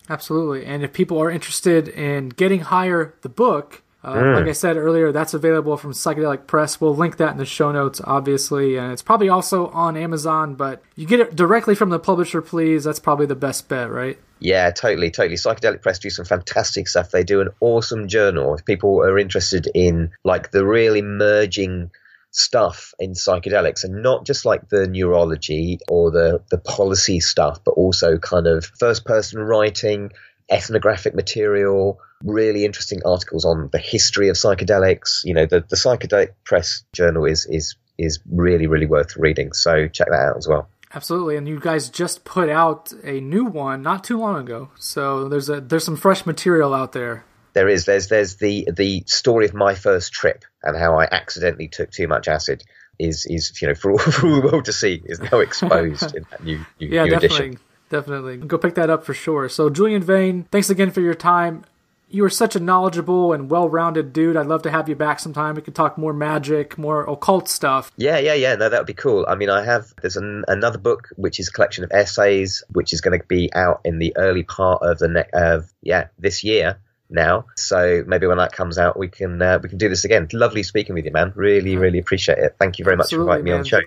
Absolutely. And if people are interested in getting higher the book, uh, Like hmm. I said earlier, that's available from Psychedelic Press. We'll link that in the show notes, obviously, and it's probably also on Amazon. But you get it directly from the publisher, please. That's probably the best bet, right? Yeah, totally, totally. Psychedelic Press do some fantastic stuff. They do an awesome journal. If people are interested in like the real emerging stuff in psychedelics and not just like the neurology or the the policy stuff but also kind of first person writing ethnographic material, really interesting articles on the history of psychedelics. You know, the, the psychedelic press journal is is is really really worth reading. So check that out as well. Absolutely, and you guys just put out a new one not too long ago. So there's a there's some fresh material out there. There is. There's there's the the story of my first trip and how I accidentally took too much acid is is you know for all, [laughs] for all the world to see is now [laughs] exposed in that new, new yeah new definitely. Edition. Definitely. Go pick that up for sure. So, Julian Vane, thanks again for your time. You are such a knowledgeable and well rounded dude. I'd love to have you back sometime. We could talk more magic, more occult stuff. Yeah, yeah, yeah. No, that would be cool. I mean, I have, there's an, another book, which is a collection of essays, which is going to be out in the early part of the next, of, yeah, this year now. So maybe when that comes out, we can uh, we can do this again. Lovely speaking with you, man. Really, really appreciate it. Thank you very much Absolutely, for inviting man. me on the show.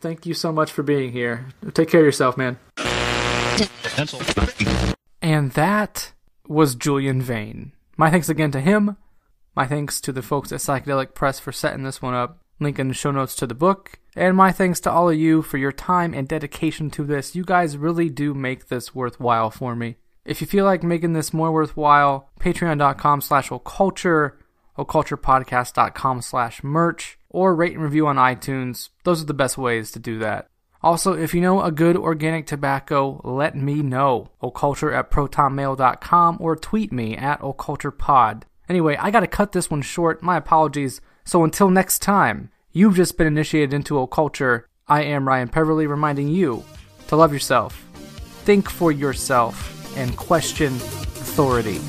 Thank you so much for being here. Take care of yourself, man. Pencil. And that was Julian Vane. My thanks again to him. My thanks to the folks at Psychedelic Press for setting this one up. Link in the show notes to the book. And my thanks to all of you for your time and dedication to this. You guys really do make this worthwhile for me. If you feel like making this more worthwhile, patreon.com slash occulture, occulturepodcast.com slash merch, or rate and review on iTunes. Those are the best ways to do that. Also, if you know a good organic tobacco, let me know. Oculture at protonmail.com or tweet me at OculturePod. Anyway, I gotta cut this one short. My apologies. So until next time, you've just been initiated into Oculture. I am Ryan Peverly reminding you to love yourself, think for yourself, and question authority.